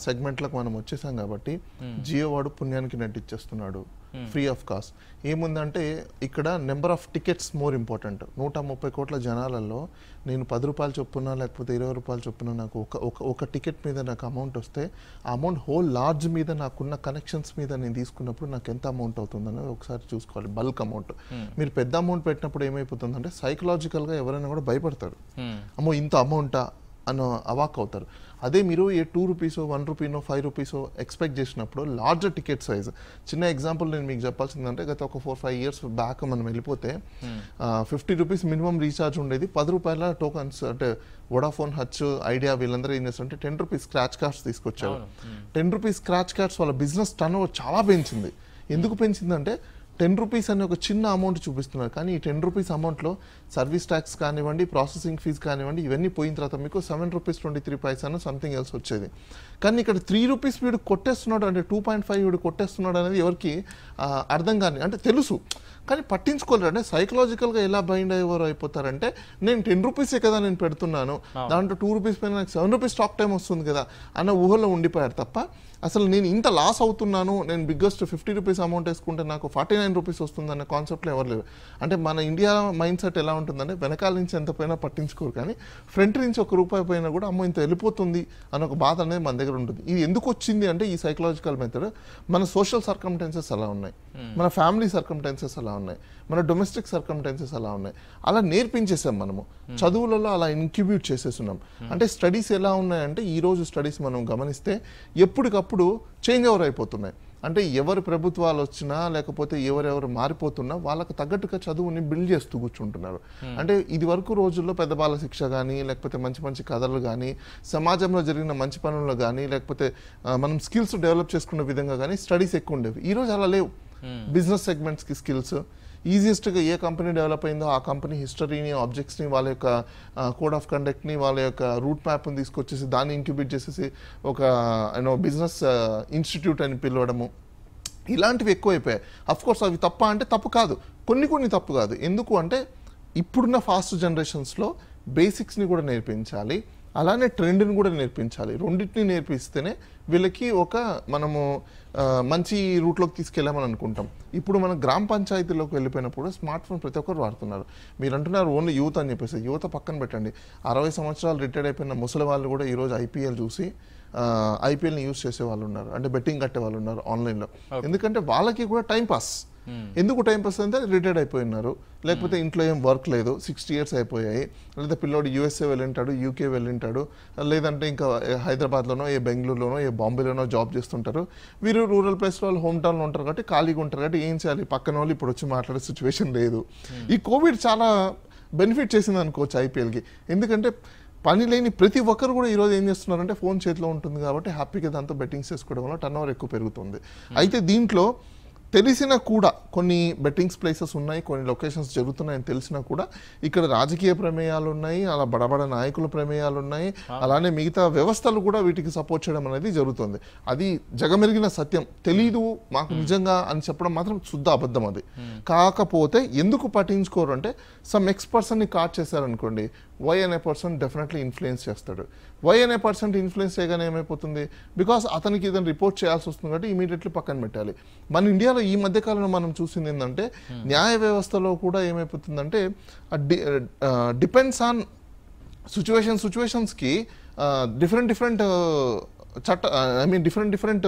సెగ్మెంట్లకు మనం వచ్చేసాం కాబట్టి hmm. జియో వాడు పుణ్యానికి నెట్ ఇచ్చేస్తున్నాడు Hmm. ఫ్రీ ఆఫ్ కాస్ట్ ఏముందంటే ఇక్కడ number of tickets more important నూట ముప్పై కోట్ల జనాలలో నేను పది రూపాయలు చొప్పున లేకపోతే ఇరవై రూపాయలు చొప్పున నాకు ఒక ఒక ఒక టికెట్ మీద నాకు అమౌంట్ వస్తే అమౌంట్ హోల్ లార్జ్ మీద నాకున్న కనెక్షన్స్ మీద నేను తీసుకున్నప్పుడు నాకు ఎంత అమౌంట్ అవుతుందనేది ఒకసారి చూసుకోవాలి బల్క్ అమౌంట్ hmm. మీరు పెద్ద అమౌంట్ పెట్టినప్పుడు ఏమైపోతుందంటే సైకలాజికల్గా ఎవరైనా కూడా భయపడతారు hmm. అమ్మో ఇంత అమౌంటా అన్న అవాక్ అవుతారు అదే మీరు ఏ టూ రూపీసో వన్ రూపీనో ఫైవ్ రూపీసో ఎక్స్పెక్ట్ చేసినప్పుడు లార్జర్ టికెట్ సైజ్ చిన్న ఎగ్జాంపుల్ నేను మీకు చెప్పాల్సిందంటే గత ఒక ఫోర్ ఫైవ్ ఇయర్స్ బ్యాక్ మనం వెళ్ళిపోతే ఫిఫ్టీ రూపీస్ మినిమం రీఛార్జ్ ఉండేది పది రూపాయల టోకన్స్ అంటే వడాఫోన్ హచ్ ఐడియా వీళ్ళందరూ ఏం చేస్తారంటే టెన్ రూపీస్ స్క్రాచ్ కార్డ్స్ తీసుకొచ్చారు టెన్ రూపీస్ స్క్రాచ్ కార్డ్స్ వాళ్ళ బిజినెస్ టర్న్ చాలా పెంచింది ఎందుకు పెంచిందంటే టెన్ రూపీస్ అనే ఒక చిన్న అమౌంట్ చూపిస్తున్నారు కానీ ఈ టెన్ రూపీస్ అమౌంట్లో సర్వీస్ ట్యాక్స్ కానివ్వండి ప్రాసెసింగ్ ఫీజ్ కానివ్వండి ఇవన్నీ పోయిన తర్వాత మీకు సెవెన్ రూపీస్ ట్వంటీ త్రీ అని సంథింగ్ ఎల్స్ వచ్చేది కానీ ఇక్కడ త్రీ రూపీస్ వీడు కొట్టేస్తున్నాడు అంటే టూ పాయింట్ ఫైవ్ వీడు కొట్టేస్తున్నాడు అనేది ఎవరికి అర్థం కానీ అంటే తెలుసు కానీ పట్టించుకోలేరు అంటే సైకలాజికల్గా ఎలా బైండ్ అయ్యేవారు అయిపోతారంటే నేను టెన్ రూపీసే కదా నేను పెడుతున్నాను దాంట్లో టూ రూపీస్ పైన నాకు సెవెన్ రూపీస్ స్టాక్ టైం వస్తుంది కదా అన్న ఊహలో ఉండిపోయారు తప్ప అసలు నేను ఇంత లాస్ అవుతున్నాను నేను బిగ్గెస్ట్ ఫిఫ్టీ రూపీస్ అమౌంట్ వేసుకుంటే నాకు ఫార్టీ నైన్ రూపీస్ వస్తుంది అనే కాన్సెప్ట్లో ఎవరు లేవు అంటే మన ఇండియా మైండ్ సెట్ ఎలా ఉంటుందంటే వెనకాల నుంచి ఎంత పైన పట్టించుకోరు కానీ ఫ్రంట్ నుంచి ఒక రూపాయి పైన కూడా అమ్మ ఇంత వెళ్ళిపోతుంది అనే ఒక బాధ అనేది మన దగ్గర ఉంటుంది ఇది ఎందుకు వచ్చింది అంటే ఈ సైకలాజికల్ మెథడ్ మన సోషల్ సర్కమ్టెన్సెస్ అలా ఉన్నాయి మన ఫ్యామిలీ సర్కమ్టెన్సెస్ అలా ఉన్నాయి మన డొమెస్టిక్ సర్కమ్టెన్సెస్ అలా ఉన్నాయి అలా నేర్పించేసాం మనము చదువులలో అలా ఇంక్యుబ్యూట్ చేసేస్తున్నాం అంటే స్టడీస్ ఎలా ఉన్నాయంటే ఈరోజు స్టడీస్ మనం గమనిస్తే ఎప్పటికప్పుడు చేంజ్ ఓవర్ అయిపోతున్నాయి అంటే ఎవరు ప్రభుత్వాలు వచ్చినా లేకపోతే ఎవరెవరు మారిపోతున్నా వాళ్ళకు తగ్గట్టుగా చదువుని బిల్డ్ చేస్తూ కూర్చుంటున్నారు hmm. అంటే ఇది వరకు రోజుల్లో పెద్ద బాల శిక్ష కానీ లేకపోతే మంచి మంచి కథలు కానీ సమాజంలో జరిగిన మంచి పనులు కానీ లేకపోతే మనం స్కిల్స్ డెవలప్ చేసుకున్న విధంగా కానీ స్టడీస్ ఎక్కువ ఉండేవి ఈరోజు అలా లేవు బిజినెస్ సెగ్మెంట్స్కి స్కిల్స్ ఈజియెస్ట్గా ఏ కంపెనీ డెవలప్ అయిందో ఆ కంపెనీ హిస్టరీని ఆబ్జెక్ట్స్ని వాళ్ళ యొక్క కోడ్ ఆఫ్ కండక్ట్ని వాళ్ళ యొక్క రూట్ మ్యాప్ని తీసుకొచ్చేసి దాన్ని ఇంక్యుబేట్ చేసేసి ఒక యూనో బిజినెస్ ఇన్స్టిట్యూట్ అని పిలవడము ఇలాంటివి ఎక్కువైపోయాయి అఫ్కోర్స్ అవి తప్ప అంటే తప్పు కాదు కొన్ని కొన్ని తప్పు కాదు ఎందుకు అంటే ఇప్పుడున్న ఫాస్ట్ జనరేషన్స్లో బేసిక్స్ని కూడా నేర్పించాలి అలానే ట్రెండ్ని కూడా నేర్పించాలి రెండింటిని నేర్పిస్తేనే వీళ్ళకి ఒక మనము మంచి రూట్లోకి తీసుకెళ్ళామని అనుకుంటాం ఇప్పుడు మన గ్రామ పంచాయతీలోకి వెళ్ళిపోయినప్పుడు స్మార్ట్ ఫోన్ ప్రతి ఒక్కరు వాడుతున్నారు మీరు అంటున్నారు ఓన్లీ యూత్ అని చెప్పేసి యువత పక్కన పెట్టండి అరవై సంవత్సరాలు రిటైర్డ్ అయిపోయిన ముసలి వాళ్ళు కూడా ఈరోజు ఐపీఎల్ చూసి ఐపీఎల్ని యూజ్ చేసే వాళ్ళు ఉన్నారు అంటే బెట్టింగ్ కట్టే వాళ్ళు ఉన్నారు ఆన్లైన్లో ఎందుకంటే వాళ్ళకి కూడా టైం పాస్ Hmm. ఎందుకు టైం పాస్ అంటే రిటైర్డ్ అయిపోయినారు లేకపోతే hmm. ఇంట్లో ఏం వర్క్ లేదు సిక్స్టీ ఇయర్స్ అయిపోయాయి లేదా పిల్లోడు యూఎస్ఏ వెళ్ళింటాడు యూకే వెళ్ళింటాడు లేదంటే ఇంకా హైదరాబాద్లోనో ఏ బెంగళూరులోనో ఏ బాంబేలోనో జాబ్ చేస్తుంటారు వీరు రూరల్ ప్లేస్లో వాళ్ళు హోమ్ టౌన్లో ఉంటారు కాబట్టి ఖాళీగా ఉంటారు కాబట్టి ఏం చేయాలి పక్కన వాళ్ళు ఇప్పుడు వచ్చి మాట్లాడే సిచ్యువేషన్ లేదు hmm. ఈ కోవిడ్ చాలా బెనిఫిట్ చేసింది అనుకోవచ్చు ఐపీఎల్కి ఎందుకంటే పని లేని ప్రతి ఒక్కరు కూడా ఈరోజు ఏం చేస్తున్నారంటే ఫోన్ చేతిలో ఉంటుంది కాబట్టి హ్యాపీగా దాంతో బెట్టింగ్స్ చేసుకోవడం వల్ల టర్న్ ఎక్కువ పెరుగుతుంది అయితే దీంట్లో తెలిసినా కూడా కొన్ని బెట్టింగ్స్ ప్లేసెస్ ఉన్నాయి కొన్ని లొకేషన్స్ జరుగుతున్నాయని తెలిసినా కూడా ఇక్కడ రాజకీయ ప్రమేయాలు ఉన్నాయి అలా బడబడ నాయకుల ప్రమేయాలు ఉన్నాయి అలానే మిగతా వ్యవస్థలు కూడా వీటికి సపోర్ట్ చేయడం అనేది జరుగుతుంది అది జగమెరిగిన సత్యం తెలీదు మాకు hmm. నిజంగా అని చెప్పడం మాత్రం శుద్ధ అబద్ధం అది hmm. కాకపోతే ఎందుకు పట్టించుకోరు అంటే సమ్ ఎక్స్ పర్సన్ని కాట్ చేశారనుకోండి వై అనే పర్సన్ డెఫినెట్లీ ఇన్ఫ్లుయెన్స్ చేస్తాడు వై అనే పర్సన్ ఇన్ఫ్లుయెన్స్ చేయగానే ఏమైపోతుంది బికాస్ అతనికి ఏదైనా రిపోర్ట్ చేయాల్సి వస్తుంది కాబట్టి ఇమీడియట్లీ పక్కన పెట్టాలి మన ఇండియాలో ఈ మధ్య కాలంలో మనం చూసింది ఏంటంటే hmm. న్యాయ వ్యవస్థలో కూడా ఏమైపోతుందంటే డిపెండ్స్ ఆన్ సిచ్యువేషన్ సిచ్యువేషన్స్కి డిఫరెంట్ డిఫరెంట్ చట్ట I mean different different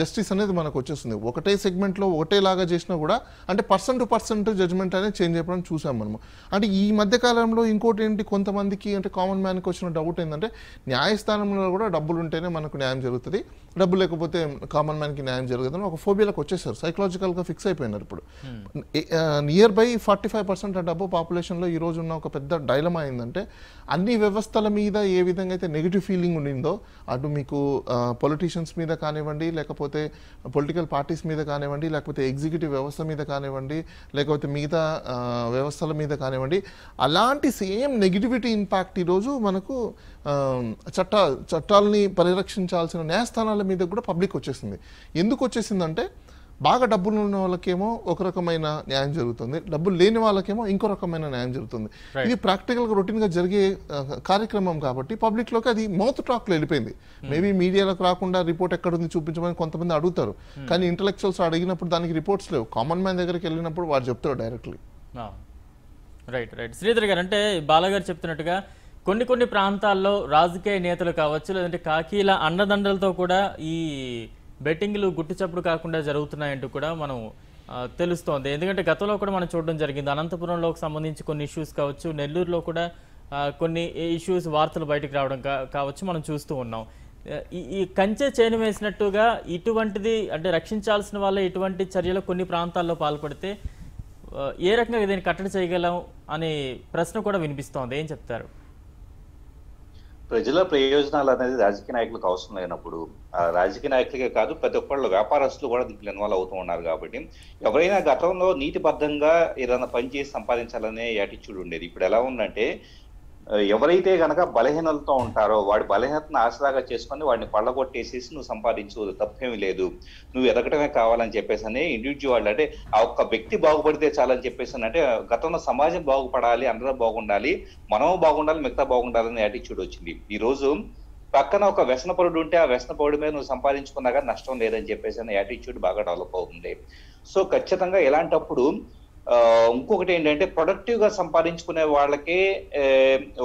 justice అనేది మనకు వచ్చేస్తుంది ఒకటే సెగ్మెంట్లో ఒకటేలాగా చేసినా కూడా అంటే పర్సన్ టు పర్సెంట్ జడ్జ్మెంట్ అనేది చేంజ్ అయిపోవడం చూసాం మనము అంటే ఈ మధ్య కాలంలో ఇంకోటి ఏంటి కొంతమందికి అంటే కామన్ మ్యాన్కి వచ్చిన డౌట్ ఏంటంటే న్యాయస్థానంలో కూడా డబ్బులు ఉంటేనే మనకు న్యాయం జరుగుతుంది డబ్బు లేకపోతే కామన్ మ్యాన్కి న్యాయం జరుగుతుందని ఒక ఫోబియాలకు వచ్చేసారు సైకలాజికల్గా ఫిక్స్ అయిపోయినారు ఇప్పుడు near by forty five percent డబ్బు పాపులేషన్లో ఈ రోజు ఉన్న ఒక పెద్ద డైలమా ఏంటంటే అన్ని వ్యవస్థల మీద ఏ విధంగా అయితే నెగిటివ్ ఫీలింగ్ ఉండిందో అటు మీకు పొలిటీషియన్స్ మీద కానివ్వండి లేకపోతే లేకపోతే పొలిటికల్ పార్టీస్ మీద కానివ్వండి లేకపోతే ఎగ్జిక్యూటివ్ వ్యవస్థ మీద కానివ్వండి లేకపోతే మిగతా వ్యవస్థల మీద కానివ్వండి అలాంటి సేమ్ నెగిటివిటీ ఇంపాక్ట్ ఈరోజు మనకు చట్ట చట్టాలని పరిరక్షించాల్సిన న్యాయస్థానాల మీద కూడా పబ్లిక్ వచ్చేసింది ఎందుకు వచ్చేసిందంటే బాగా డబ్బులు ఉన్న వాళ్ళకేమో ఒక రకమైన న్యాయం జరుగుతుంది డబ్బులు లేని వాళ్ళకేమో ఇంకో రకమైన న్యాయం జరుగుతుంది ఇది ప్రాక్టికల్గా రొటీన్గా జరిగే కార్యక్రమం కాబట్టి పబ్లిక్లోకి అది మౌత్ టాక్లో వెళ్ళిపోయింది మేబీ hmm. మీడియాలకు రాకుండా రిపోర్ట్ ఎక్కడుంది చూపించమని కొంతమంది అడుగుతారు hmm. కానీ ఇంటలెక్చువల్స్ అడిగినప్పుడు దానికి రిపోర్ట్స్ లేవు కామన్ మ్యాన్ దగ్గరికి వెళ్ళినప్పుడు వాడు చెప్తారు డైరెక్ట్లీ రైట్ రైట్ శ్రీధర్ గారు అంటే బాలగారు చెప్తున్నట్టుగా కొన్ని కొన్ని ప్రాంతాల్లో రాజకీయ నేతలు కావచ్చు లేదంటే కాకీల అన్నదండలతో కూడా ఈ బెట్టింగ్లు గుట్టుచప్పుడు కాకుండా జరుగుతున్నాయంటూ కూడా మనం తెలుస్తోంది ఎందుకంటే గతంలో కూడా మనం చూడడం జరిగింది అనంతపురంలో సంబంధించి కొన్ని ఇష్యూస్ కావచ్చు నెల్లూరులో కూడా కొన్ని ఇష్యూస్ వార్తలు బయటకు రావడం కావచ్చు మనం చూస్తూ ఉన్నాం ఈ కంచె చేను వేసినట్టుగా ఇటువంటిది అంటే రక్షించాల్సిన వాళ్ళ ఇటువంటి చర్యలు కొన్ని ప్రాంతాల్లో పాల్పడితే ఏ రకంగా దీన్ని కట్టడి చేయగలం అనే ప్రశ్న కూడా వినిపిస్తోంది ఏం చెప్తారు ప్రజల ప్రయోజనాలు అనేది రాజకీయ నాయకులకు అవసరం లేనప్పుడు రాజకీయ నాయకులకే కాదు ప్రతి ఒక్కళ్ళు వ్యాపారస్తులు కూడా దీనికి ఇన్వాల్వ్ అవుతూ ఉన్నారు కాబట్టి ఎవరైనా గతంలో నీతిబద్ధంగా ఏదైనా పని చేసి సంపాదించాలనే యాటిట్యూడ్ ఉండేది ఇప్పుడు ఎలా ఉందంటే ఎవరైతే గనక బలహీనలతో ఉంటారో వాడి బలహీనతను ఆశలాగా చేసుకొని వాడిని కొట్టేసేసి నువ్వు సంపాదించు తప్పేమీ లేదు నువ్వు ఎదగటమే కావాలని చెప్పేసి అని ఇండివిజువల్ అంటే ఆ ఒక్క వ్యక్తి బాగుపడితే చాలని చెప్పేసి అంటే గతంలో సమాజం బాగుపడాలి అందరూ బాగుండాలి మనము బాగుండాలి మిగతా బాగుండాలనే యాటిట్యూడ్ వచ్చింది ఈ రోజు పక్కన ఒక వ్యసనపరుడు ఉంటే ఆ వ్యసన వ్యసనపరుడు మీద నువ్వు సంపాదించుకున్నా కానీ నష్టం లేదని చెప్పేసి అనే యాటిట్యూడ్ బాగా డెవలప్ అవుతుంది సో ఖచ్చితంగా ఇలాంటప్పుడు ఇంకొకటి ఏంటంటే ప్రొడక్టివ్ గా సంపాదించుకునే వాళ్ళకే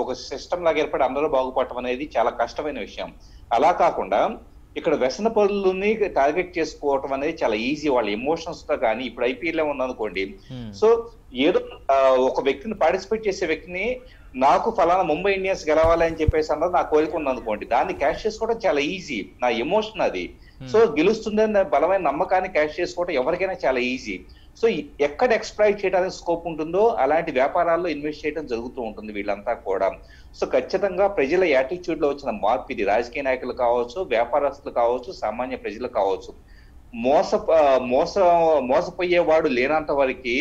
ఒక సిస్టమ్ లాగా ఏర్పడి అందరూ బాగుపడటం అనేది చాలా కష్టమైన విషయం అలా కాకుండా ఇక్కడ వ్యసన పనులని టార్గెట్ చేసుకోవటం అనేది చాలా ఈజీ వాళ్ళ ఎమోషన్స్ తో కానీ ఇప్పుడు ఐపీఎల్ లో ఉందనుకోండి సో ఏదో ఒక వ్యక్తిని పార్టిసిపేట్ చేసే వ్యక్తిని నాకు ఫలానా ముంబై ఇండియన్స్ గెలవాలి అని చెప్పేసి అన్నది నా కోరిక అనుకోండి దాన్ని క్యాష్ చేసుకోవడం చాలా ఈజీ నా ఎమోషన్ అది సో గెలుస్తుందని బలమైన నమ్మకాన్ని క్యాష్ చేసుకోవడం ఎవరికైనా చాలా ఈజీ సో ఎక్కడ ఎక్స్ప్లైట్ చేయడానికి స్కోప్ ఉంటుందో అలాంటి వ్యాపారాల్లో ఇన్వెస్ట్ చేయడం జరుగుతూ ఉంటుంది వీళ్ళంతా కూడా సో ఖచ్చితంగా ప్రజల యాటిట్యూడ్ లో వచ్చిన మార్పు ఇది రాజకీయ నాయకులు కావచ్చు వ్యాపారస్తులు కావచ్చు సామాన్య ప్రజలు కావచ్చు మోస మోస మోసపోయేవాడు లేనంత వరకు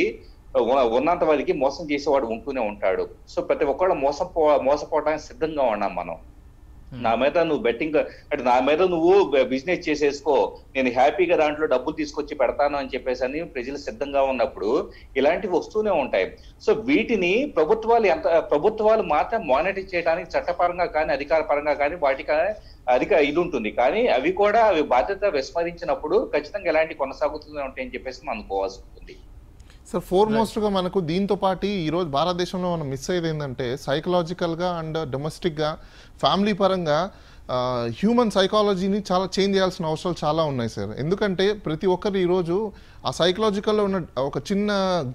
ఉన్నంత వరకు మోసం చేసేవాడు ఉంటూనే ఉంటాడు సో ప్రతి ఒక్కళ్ళు మోసం మోసపోవడానికి సిద్ధంగా ఉన్నాం మనం Hmm. నా మీద నువ్వు బెట్టింగ్ అంటే నా మీద నువ్వు బిజినెస్ చేసేసుకో నేను హ్యాపీగా దాంట్లో డబ్బులు తీసుకొచ్చి పెడతాను అని చెప్పేసి అని ప్రజలు సిద్ధంగా ఉన్నప్పుడు ఇలాంటివి వస్తూనే ఉంటాయి సో వీటిని ప్రభుత్వాలు ఎంత ప్రభుత్వాలు మాత్రం మానిటర్ చేయడానికి చట్టపరంగా కానీ అధికార పరంగా కానీ వాటికి అధిక ఇది ఉంటుంది కానీ అవి కూడా అవి బాధ్యత విస్మరించినప్పుడు ఖచ్చితంగా ఎలాంటి కొనసాగుతూనే ఉంటాయని చెప్పేసి మనం అనుకోవాల్సి ఉంటుంది సార్ ఫోర్ మోస్ట్గా మనకు దీంతో పాటు ఈరోజు భారతదేశంలో మనం మిస్ అయ్యేది ఏంటంటే సైకలాజికల్గా అండ్ డొమెస్టిక్గా ఫ్యామిలీ పరంగా హ్యూమన్ uh, సైకాలజీని చాలా చేంజ్ చేయాల్సిన అవసరాలు చాలా ఉన్నాయి సార్ ఎందుకంటే ప్రతి ఒక్కరు ఈరోజు ఆ సైకలాజికల్లో ఉన్న ఒక చిన్న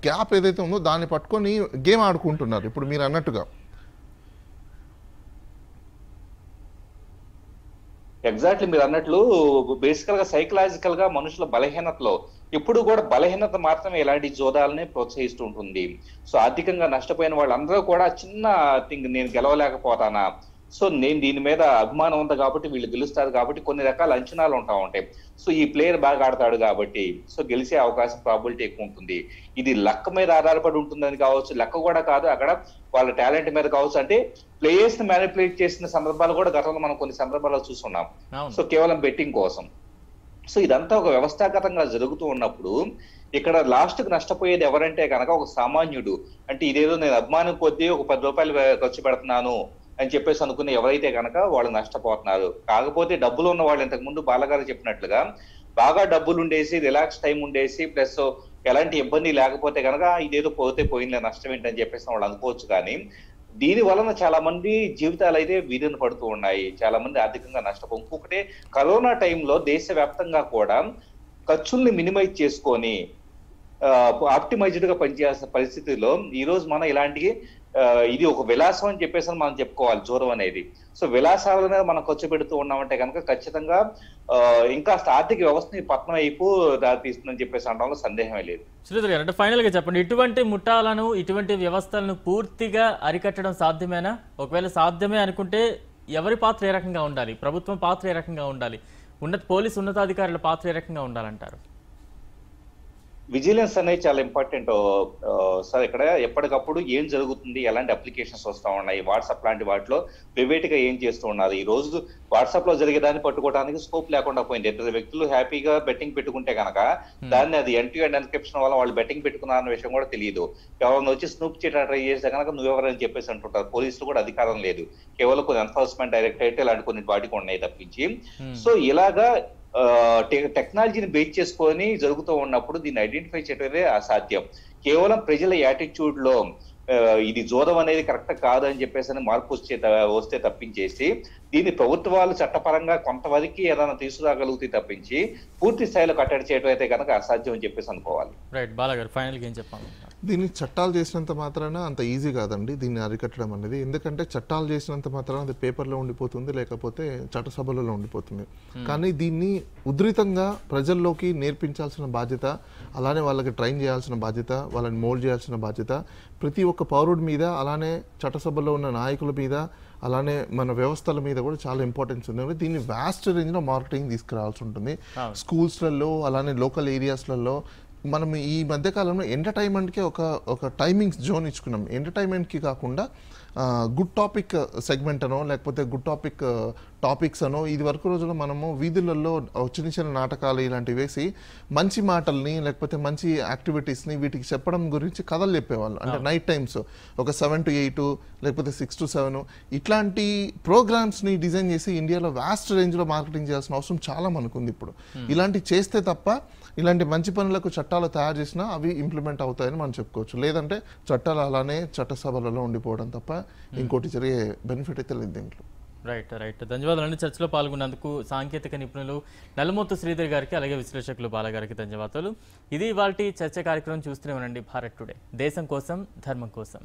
గ్యాప్ ఏదైతే ఉందో దాన్ని పట్టుకొని గేమ్ ఆడుకుంటున్నారు ఇప్పుడు మీరు అన్నట్టుగా ఎగ్జాక్ట్లీ మీరు అన్నట్లు బేసికల్ గా సైకలాజికల్ గా మనుషుల బలహీనతలో ఇప్పుడు కూడా బలహీనత మాత్రమే ఇలాంటి జోదాలని ప్రోత్సహిస్తూ ఉంటుంది సో ఆర్థికంగా నష్టపోయిన వాళ్ళందరూ కూడా చిన్న థింగ్ నేను గెలవలేకపోతానా సో నేను దీని మీద అభిమానం ఉంది కాబట్టి వీళ్ళు గెలుస్తారు కాబట్టి కొన్ని రకాల అంచనాలు ఉంటా ఉంటాయి సో ఈ ప్లేయర్ బాగా ఆడతాడు కాబట్టి సో గెలిచే అవకాశం ప్రాబిలిటీ ఎక్కువ ఉంటుంది ఇది లక్క మీద ఆధారపడి ఉంటుందని కావచ్చు లక్క కూడా కాదు అక్కడ వాళ్ళ టాలెంట్ మీద కావచ్చు అంటే ప్లేయర్స్ ని మేనిపులేట్ చేసిన సందర్భాలు కూడా గతంలో మనం కొన్ని సందర్భాల్లో చూస్తున్నాం సో కేవలం బెట్టింగ్ కోసం సో ఇదంతా ఒక వ్యవస్థాగతంగా జరుగుతూ ఉన్నప్పుడు ఇక్కడ లాస్ట్ కి నష్టపోయేది ఎవరంటే కనుక ఒక సామాన్యుడు అంటే ఇదేదో నేను అభిమానం కొద్దీ ఒక పది రూపాయలు ఖర్చు పెడుతున్నాను అని చెప్పేసి అనుకునే ఎవరైతే కనుక వాళ్ళు నష్టపోతున్నారు కాకపోతే డబ్బులు ఉన్న వాళ్ళు ముందు బాలగారు చెప్పినట్లుగా బాగా డబ్బులు ఉండేసి రిలాక్స్ టైం ఉండేసి ప్లస్ ఎలాంటి ఇబ్బంది లేకపోతే కనుక ఇదేదో పోతే పోయిందే నష్టం ఏంటని చెప్పేసి వాళ్ళు అనుకోవచ్చు కానీ దీని వలన చాలా మంది జీవితాలు అయితే వీధిన పడుతూ ఉన్నాయి చాలా మంది ఆర్థికంగా నష్టపో ఇంకొకటి కరోనా టైంలో దేశవ్యాప్తంగా కూడా ఖర్చుల్ని మినిమైజ్ చేసుకొని ఆప్టిమైజ్డ్ గా పనిచేసిన పరిస్థితిలో ఈ రోజు మనం ఇలాంటి ఇది ఒక విలాసం అని చెప్పేసి మనం చెప్పుకోవాలి జూరం అనేది సో విలాసాల మనం ఖర్చు పెడుతూ ఉన్నామంటే కనుక ఖచ్చితంగా ఇంకా ఆర్థిక వ్యవస్థని పట్నం వైపు తీస్తుందని చెప్పేసి అనడంలో సందేహమే లేదు శ్రీధర్ గారు అంటే ఫైనల్ గా చెప్పండి ఇటువంటి ముఠాలను ఇటువంటి వ్యవస్థలను పూర్తిగా అరికట్టడం సాధ్యమేనా ఒకవేళ సాధ్యమే అనుకుంటే ఎవరి పాత్ర ఏ రకంగా ఉండాలి ప్రభుత్వం పాత్ర ఏ రకంగా ఉండాలి ఉన్నత పోలీసు ఉన్నతాధికారుల పాత్ర ఏ రకంగా ఉండాలంటారు విజిలెన్స్ అనేది చాలా ఇంపార్టెంట్ సార్ ఇక్కడ ఎప్పటికప్పుడు ఏం జరుగుతుంది ఎలాంటి అప్లికేషన్స్ వస్తూ ఉన్నాయి వాట్సాప్ లాంటి వాటిలో ప్రైవేట్ గా ఏం చేస్తూ ఉన్నారు ఈ రోజు వాట్సాప్ లో జరిగేదాన్ని పట్టుకోవడానికి స్కోప్ లేకుండా పోయింది ఇద్దరు వ్యక్తులు హ్యాపీగా బెట్టింగ్ పెట్టుకుంటే కనుక దాన్ని అది ఎంట్రీ అండ్ ఎన్క్రిప్షన్ వల్ల వాళ్ళు బెట్టింగ్ పెట్టుకున్నారన్న విషయం కూడా తెలియదు ఎవరిని వచ్చి స్నూప్ చేయడం ట్రై చేస్తే కనుక నువ్వెవరని చెప్పేసి అంటుంటారు పోలీసులు కూడా అధికారం లేదు కేవలం కొన్ని ఎన్ఫోర్స్మెంట్ డైరెక్టరేట్ ఇలాంటి కొన్ని వాటికి ఉన్నాయి తప్పించి సో ఇలాగా టెక్నాలజీని బేస్ చేసుకొని జరుగుతూ ఉన్నప్పుడు దీన్ని ఐడెంటిఫై చేయడమే అసాధ్యం కేవలం ప్రజల యాటిట్యూడ్ లో ఇది జోదం అనేది కరెక్ట్ కాదు అని చెప్పేసి అని మార్పు వచ్చే వస్తే తప్పించేసి దీన్ని ప్రభుత్వాలు చట్టపరంగా కొంతవరకు ఏదైనా తీసుకురాగలిగితే తప్పించి పూర్తి స్థాయిలో కట్టడి చేయడం అయితే కనుక అసాధ్యం అని చెప్పేసి అనుకోవాలి రైట్ బాలాగారు ఫైనల్ ఏం చెప్పాలి దీన్ని చట్టాలు చేసినంత మాత్రాన అంత ఈజీ కాదండి దీన్ని అరికట్టడం అనేది ఎందుకంటే చట్టాలు చేసినంత మాత్రాన అది పేపర్లో ఉండిపోతుంది లేకపోతే చట్టసభలలో ఉండిపోతుంది hmm. కానీ దీన్ని ఉధృతంగా ప్రజల్లోకి నేర్పించాల్సిన బాధ్యత అలానే వాళ్ళకి ట్రైన్ చేయాల్సిన బాధ్యత వాళ్ళని మోల్డ్ చేయాల్సిన బాధ్యత ప్రతి ఒక్క పౌరుడి మీద అలానే చట్టసభలో ఉన్న నాయకుల మీద అలానే మన వ్యవస్థల మీద కూడా చాలా ఇంపార్టెన్స్ ఉంది దీన్ని వ్యాస్ట్ రేంజ్లో మార్కెటింగ్ తీసుకురావాల్సి ఉంటుంది స్కూల్స్లలో అలానే లోకల్ ఏరియాస్లలో మనం ఈ మధ్యకాలంలో ఎంటర్టైన్మెంట్కి ఒక ఒక టైమింగ్స్ జోన్ ఇచ్చుకున్నాం ఎంటర్టైన్మెంట్కి కాకుండా గుడ్ టాపిక్ సెగ్మెంట్ అనో లేకపోతే గుడ్ టాపిక్ టాపిక్స్ అనో ఇది వరకు రోజుల్లో మనము వీధులలో చిన్న చిన్న నాటకాలు ఇలాంటివి వేసి మంచి మాటల్ని లేకపోతే మంచి యాక్టివిటీస్ని వీటికి చెప్పడం గురించి కథలు చెప్పేవాళ్ళు అంటే నైట్ టైమ్స్ ఒక సెవెన్ టు ఎయిట్ లేకపోతే సిక్స్ టు సెవెన్ ఇట్లాంటి ప్రోగ్రామ్స్ని డిజైన్ చేసి ఇండియాలో వ్యాస్ట్ రేంజ్లో మార్కెటింగ్ చేయాల్సిన అవసరం చాలా మనకుంది ఇప్పుడు ఇలాంటివి చేస్తే తప్ప ఇలాంటి మంచి పనులకు చట్టాలు తయారు చేసినా అవి ఇంప్లిమెంట్ అవుతాయని మనం చెప్పుకోవచ్చు లేదంటే చట్టాలు అలానే చట్టసభలలో ఉండిపోవడం తప్ప hmm. ఇంకోటి జరిగే బెనిఫిట్ అయితే లేదు దీంట్లో రైట్ రైట్ ధన్యవాదాలు చర్చలో పాల్గొన్నందుకు సాంకేతిక నిపుణులు నల్లమూర్తి శ్రీధర్ గారికి అలాగే విశ్లేషకులు బాలగారికి ధన్యవాదాలు ఇది వాళ్ళ చర్చ కార్యక్రమం చూస్తూనే ఉండండి భారత్ టుడే దేశం కోసం ధర్మం కోసం